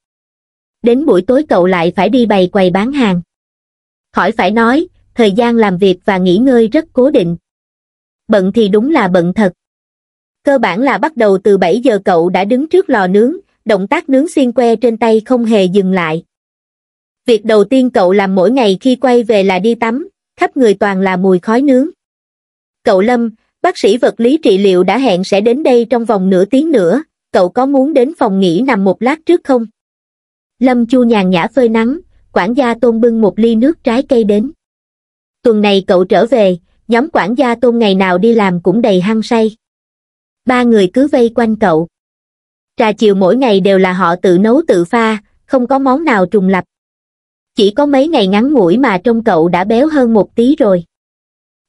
Đến buổi tối cậu lại phải đi bày quầy bán hàng. Khỏi phải nói, thời gian làm việc và nghỉ ngơi rất cố định. Bận thì đúng là bận thật. Cơ bản là bắt đầu từ 7 giờ cậu đã đứng trước lò nướng, động tác nướng xiên que trên tay không hề dừng lại. Việc đầu tiên cậu làm mỗi ngày khi quay về là đi tắm, khắp người toàn là mùi khói nướng. Cậu Lâm, bác sĩ vật lý trị liệu đã hẹn sẽ đến đây trong vòng nửa tiếng nữa, cậu có muốn đến phòng nghỉ nằm một lát trước không? Lâm Chu nhàn nhã phơi nắng, quản gia Tôn bưng một ly nước trái cây đến. Tuần này cậu trở về, nhóm quản gia Tôn ngày nào đi làm cũng đầy hăng say ba người cứ vây quanh cậu trà chiều mỗi ngày đều là họ tự nấu tự pha không có món nào trùng lập chỉ có mấy ngày ngắn ngủi mà trông cậu đã béo hơn một tí rồi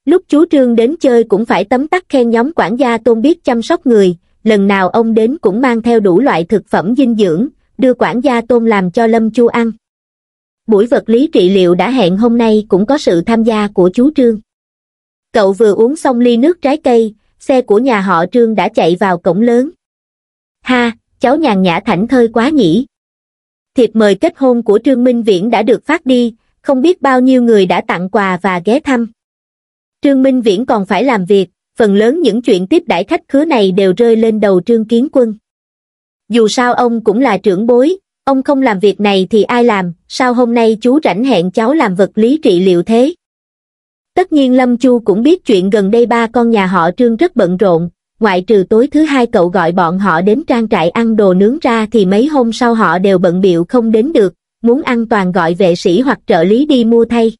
lúc chú trương đến chơi cũng phải tấm tắc khen nhóm quản gia tôn biết chăm sóc người lần nào ông đến cũng mang theo đủ loại thực phẩm dinh dưỡng đưa quản gia tôn làm cho lâm chu ăn buổi vật lý trị liệu đã hẹn hôm nay cũng có sự tham gia của chú trương cậu vừa uống xong ly nước trái cây xe của nhà họ trương đã chạy vào cổng lớn ha cháu nhàn nhã thảnh thơi quá nhỉ thiệp mời kết hôn của trương minh viễn đã được phát đi không biết bao nhiêu người đã tặng quà và ghé thăm trương minh viễn còn phải làm việc phần lớn những chuyện tiếp đãi khách khứa này đều rơi lên đầu trương kiến quân dù sao ông cũng là trưởng bối ông không làm việc này thì ai làm sao hôm nay chú rảnh hẹn cháu làm vật lý trị liệu thế tất nhiên lâm chu cũng biết chuyện gần đây ba con nhà họ trương rất bận rộn ngoại trừ tối thứ hai cậu gọi bọn họ đến trang trại ăn đồ nướng ra thì mấy hôm sau họ đều bận biệu không đến được muốn ăn toàn gọi vệ sĩ hoặc trợ lý đi mua thay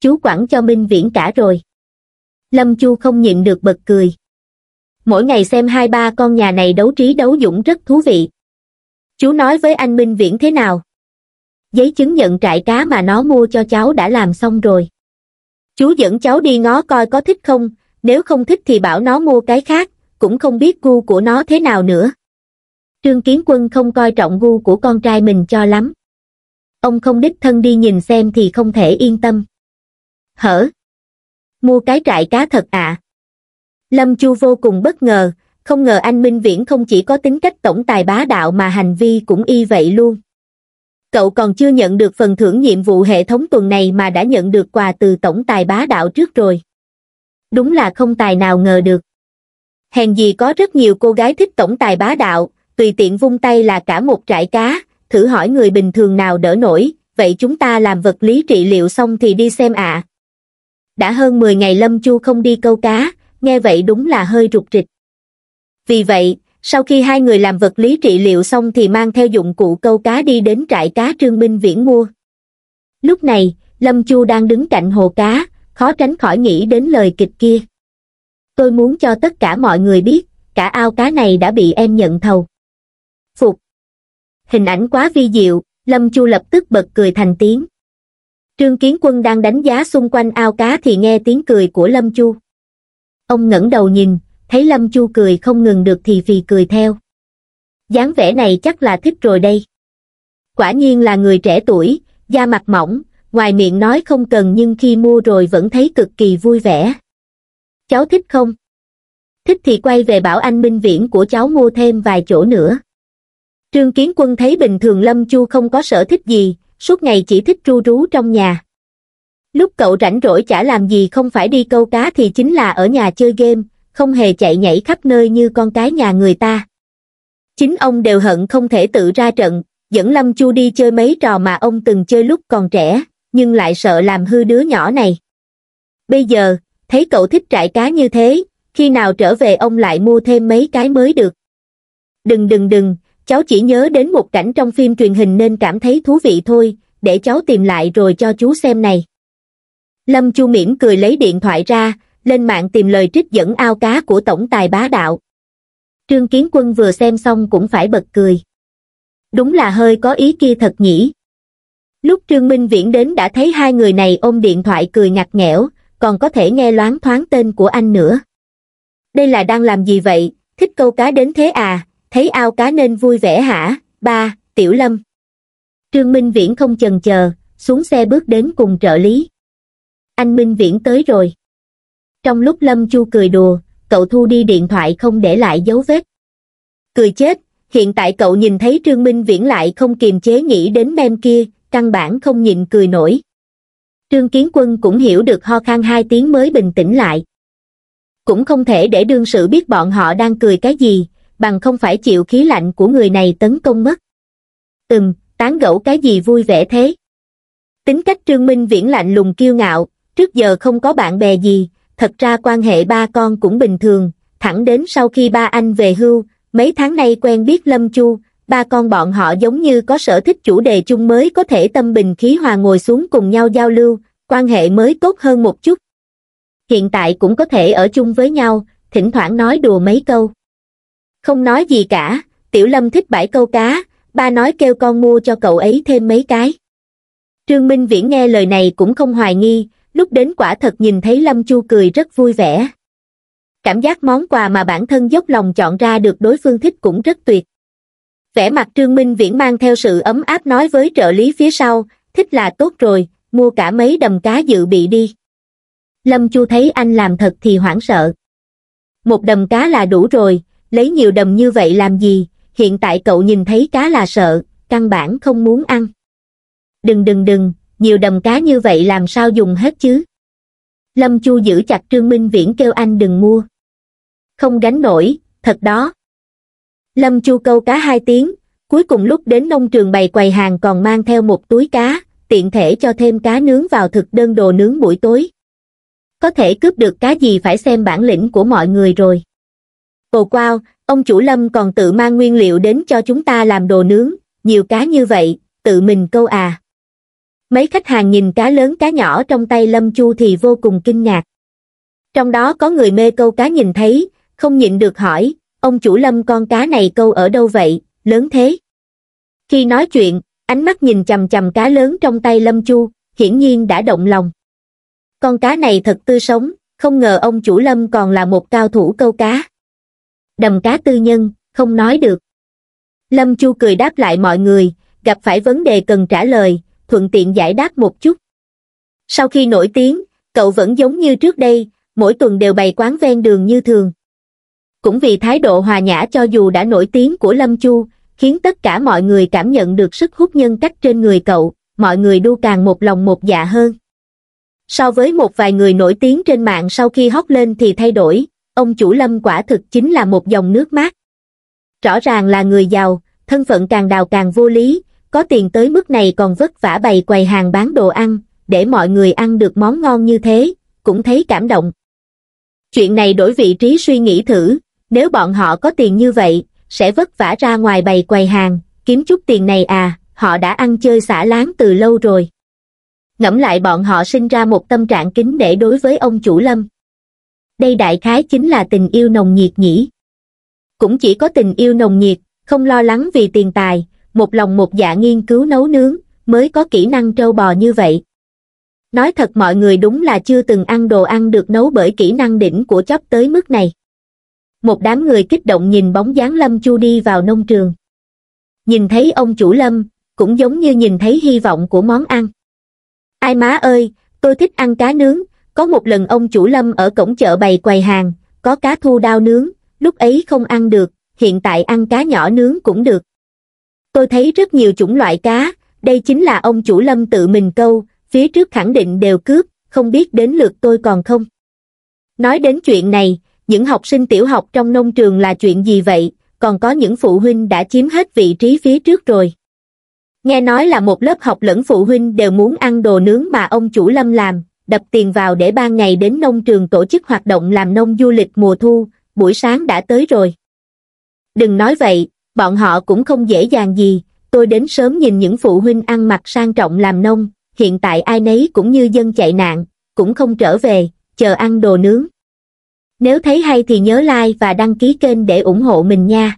chú quản cho minh viễn cả rồi lâm chu không nhịn được bật cười mỗi ngày xem hai ba con nhà này đấu trí đấu dũng rất thú vị chú nói với anh minh viễn thế nào giấy chứng nhận trại cá mà nó mua cho cháu đã làm xong rồi chú dẫn cháu đi ngó coi có thích không nếu không thích thì bảo nó mua cái khác cũng không biết gu của nó thế nào nữa trương kiến quân không coi trọng gu của con trai mình cho lắm ông không đích thân đi nhìn xem thì không thể yên tâm hở mua cái trại cá thật ạ à? lâm chu vô cùng bất ngờ không ngờ anh minh viễn không chỉ có tính cách tổng tài bá đạo mà hành vi cũng y vậy luôn cậu còn chưa nhận được phần thưởng nhiệm vụ hệ thống tuần này mà đã nhận được quà từ tổng tài bá đạo trước rồi. Đúng là không tài nào ngờ được. Hèn gì có rất nhiều cô gái thích tổng tài bá đạo, tùy tiện vung tay là cả một trại cá, thử hỏi người bình thường nào đỡ nổi, vậy chúng ta làm vật lý trị liệu xong thì đi xem ạ. À. Đã hơn 10 ngày Lâm Chu không đi câu cá, nghe vậy đúng là hơi rụt rịch. Vì vậy, sau khi hai người làm vật lý trị liệu xong thì mang theo dụng cụ câu cá đi đến trại cá trương minh viễn mua lúc này lâm chu đang đứng cạnh hồ cá khó tránh khỏi nghĩ đến lời kịch kia tôi muốn cho tất cả mọi người biết cả ao cá này đã bị em nhận thầu phục hình ảnh quá vi diệu lâm chu lập tức bật cười thành tiếng trương kiến quân đang đánh giá xung quanh ao cá thì nghe tiếng cười của lâm chu ông ngẩng đầu nhìn thấy Lâm Chu cười không ngừng được thì phì cười theo. dáng vẻ này chắc là thích rồi đây. Quả nhiên là người trẻ tuổi, da mặt mỏng, ngoài miệng nói không cần nhưng khi mua rồi vẫn thấy cực kỳ vui vẻ. Cháu thích không? Thích thì quay về bảo anh Minh Viễn của cháu mua thêm vài chỗ nữa. Trương Kiến Quân thấy bình thường Lâm Chu không có sở thích gì, suốt ngày chỉ thích tru rú trong nhà. Lúc cậu rảnh rỗi chả làm gì không phải đi câu cá thì chính là ở nhà chơi game, không hề chạy nhảy khắp nơi như con cái nhà người ta. Chính ông đều hận không thể tự ra trận, dẫn Lâm Chu đi chơi mấy trò mà ông từng chơi lúc còn trẻ, nhưng lại sợ làm hư đứa nhỏ này. Bây giờ, thấy cậu thích trại cá như thế, khi nào trở về ông lại mua thêm mấy cái mới được. Đừng đừng đừng, cháu chỉ nhớ đến một cảnh trong phim truyền hình nên cảm thấy thú vị thôi, để cháu tìm lại rồi cho chú xem này. Lâm Chu mỉm cười lấy điện thoại ra, lên mạng tìm lời trích dẫn ao cá của tổng tài bá đạo trương kiến quân vừa xem xong cũng phải bật cười đúng là hơi có ý kia thật nhỉ lúc trương minh viễn đến đã thấy hai người này ôm điện thoại cười ngặt nghẽo còn có thể nghe loáng thoáng tên của anh nữa đây là đang làm gì vậy thích câu cá đến thế à thấy ao cá nên vui vẻ hả ba tiểu lâm trương minh viễn không chần chờ xuống xe bước đến cùng trợ lý anh minh viễn tới rồi trong lúc Lâm Chu cười đùa, cậu thu đi điện thoại không để lại dấu vết. Cười chết, hiện tại cậu nhìn thấy Trương Minh Viễn lại không kiềm chế nghĩ đến mem kia, căn bản không nhìn cười nổi. Trương Kiến Quân cũng hiểu được ho khan hai tiếng mới bình tĩnh lại. Cũng không thể để đương sự biết bọn họ đang cười cái gì, bằng không phải chịu khí lạnh của người này tấn công mất. Ừm, tán gẫu cái gì vui vẻ thế. Tính cách Trương Minh Viễn lạnh lùng kiêu ngạo, trước giờ không có bạn bè gì, thật ra quan hệ ba con cũng bình thường, thẳng đến sau khi ba anh về hưu, mấy tháng nay quen biết Lâm Chu, ba con bọn họ giống như có sở thích chủ đề chung mới có thể tâm bình khí hòa ngồi xuống cùng nhau giao lưu, quan hệ mới tốt hơn một chút. Hiện tại cũng có thể ở chung với nhau, thỉnh thoảng nói đùa mấy câu. Không nói gì cả, Tiểu Lâm thích bãi câu cá, ba nói kêu con mua cho cậu ấy thêm mấy cái. Trương Minh Viễn nghe lời này cũng không hoài nghi, lúc đến quả thật nhìn thấy lâm chu cười rất vui vẻ cảm giác món quà mà bản thân dốc lòng chọn ra được đối phương thích cũng rất tuyệt vẻ mặt trương minh viễn mang theo sự ấm áp nói với trợ lý phía sau thích là tốt rồi mua cả mấy đầm cá dự bị đi lâm chu thấy anh làm thật thì hoảng sợ một đầm cá là đủ rồi lấy nhiều đầm như vậy làm gì hiện tại cậu nhìn thấy cá là sợ căn bản không muốn ăn đừng đừng đừng nhiều đầm cá như vậy làm sao dùng hết chứ lâm chu giữ chặt trương minh viễn kêu anh đừng mua không gánh nổi thật đó lâm chu câu cá hai tiếng cuối cùng lúc đến nông trường bày quầy hàng còn mang theo một túi cá tiện thể cho thêm cá nướng vào thực đơn đồ nướng buổi tối có thể cướp được cá gì phải xem bản lĩnh của mọi người rồi ồ quao ông chủ lâm còn tự mang nguyên liệu đến cho chúng ta làm đồ nướng nhiều cá như vậy tự mình câu à Mấy khách hàng nhìn cá lớn cá nhỏ trong tay Lâm Chu thì vô cùng kinh ngạc. Trong đó có người mê câu cá nhìn thấy, không nhịn được hỏi, ông chủ Lâm con cá này câu ở đâu vậy, lớn thế. Khi nói chuyện, ánh mắt nhìn chầm chầm cá lớn trong tay Lâm Chu, hiển nhiên đã động lòng. Con cá này thật tươi sống, không ngờ ông chủ Lâm còn là một cao thủ câu cá. Đầm cá tư nhân, không nói được. Lâm Chu cười đáp lại mọi người, gặp phải vấn đề cần trả lời, thuận tiện giải đáp một chút. Sau khi nổi tiếng, cậu vẫn giống như trước đây, mỗi tuần đều bày quán ven đường như thường. Cũng vì thái độ hòa nhã cho dù đã nổi tiếng của Lâm Chu, khiến tất cả mọi người cảm nhận được sức hút nhân cách trên người cậu, mọi người đu càng một lòng một dạ hơn. So với một vài người nổi tiếng trên mạng sau khi hót lên thì thay đổi, ông chủ Lâm quả thực chính là một dòng nước mát. Rõ ràng là người giàu, thân phận càng đào càng vô lý, có tiền tới mức này còn vất vả bày quầy hàng bán đồ ăn để mọi người ăn được món ngon như thế cũng thấy cảm động chuyện này đổi vị trí suy nghĩ thử nếu bọn họ có tiền như vậy sẽ vất vả ra ngoài bày quầy hàng kiếm chút tiền này à họ đã ăn chơi xả láng từ lâu rồi ngẫm lại bọn họ sinh ra một tâm trạng kính để đối với ông chủ lâm đây đại khái chính là tình yêu nồng nhiệt nhỉ cũng chỉ có tình yêu nồng nhiệt không lo lắng vì tiền tài một lòng một dạ nghiên cứu nấu nướng, mới có kỹ năng trâu bò như vậy. Nói thật mọi người đúng là chưa từng ăn đồ ăn được nấu bởi kỹ năng đỉnh của chóp tới mức này. Một đám người kích động nhìn bóng dáng Lâm Chu đi vào nông trường. Nhìn thấy ông chủ Lâm, cũng giống như nhìn thấy hy vọng của món ăn. Ai má ơi, tôi thích ăn cá nướng, có một lần ông chủ Lâm ở cổng chợ bày quầy hàng, có cá thu đao nướng, lúc ấy không ăn được, hiện tại ăn cá nhỏ nướng cũng được tôi thấy rất nhiều chủng loại cá đây chính là ông chủ lâm tự mình câu phía trước khẳng định đều cướp không biết đến lượt tôi còn không nói đến chuyện này những học sinh tiểu học trong nông trường là chuyện gì vậy còn có những phụ huynh đã chiếm hết vị trí phía trước rồi nghe nói là một lớp học lẫn phụ huynh đều muốn ăn đồ nướng mà ông chủ lâm làm đập tiền vào để ban ngày đến nông trường tổ chức hoạt động làm nông du lịch mùa thu buổi sáng đã tới rồi đừng nói vậy bọn họ cũng không dễ dàng gì, tôi đến sớm nhìn những phụ huynh ăn mặc sang trọng làm nông, hiện tại ai nấy cũng như dân chạy nạn, cũng không trở về, chờ ăn đồ nướng. Nếu thấy hay thì nhớ like và đăng ký kênh để ủng hộ mình nha.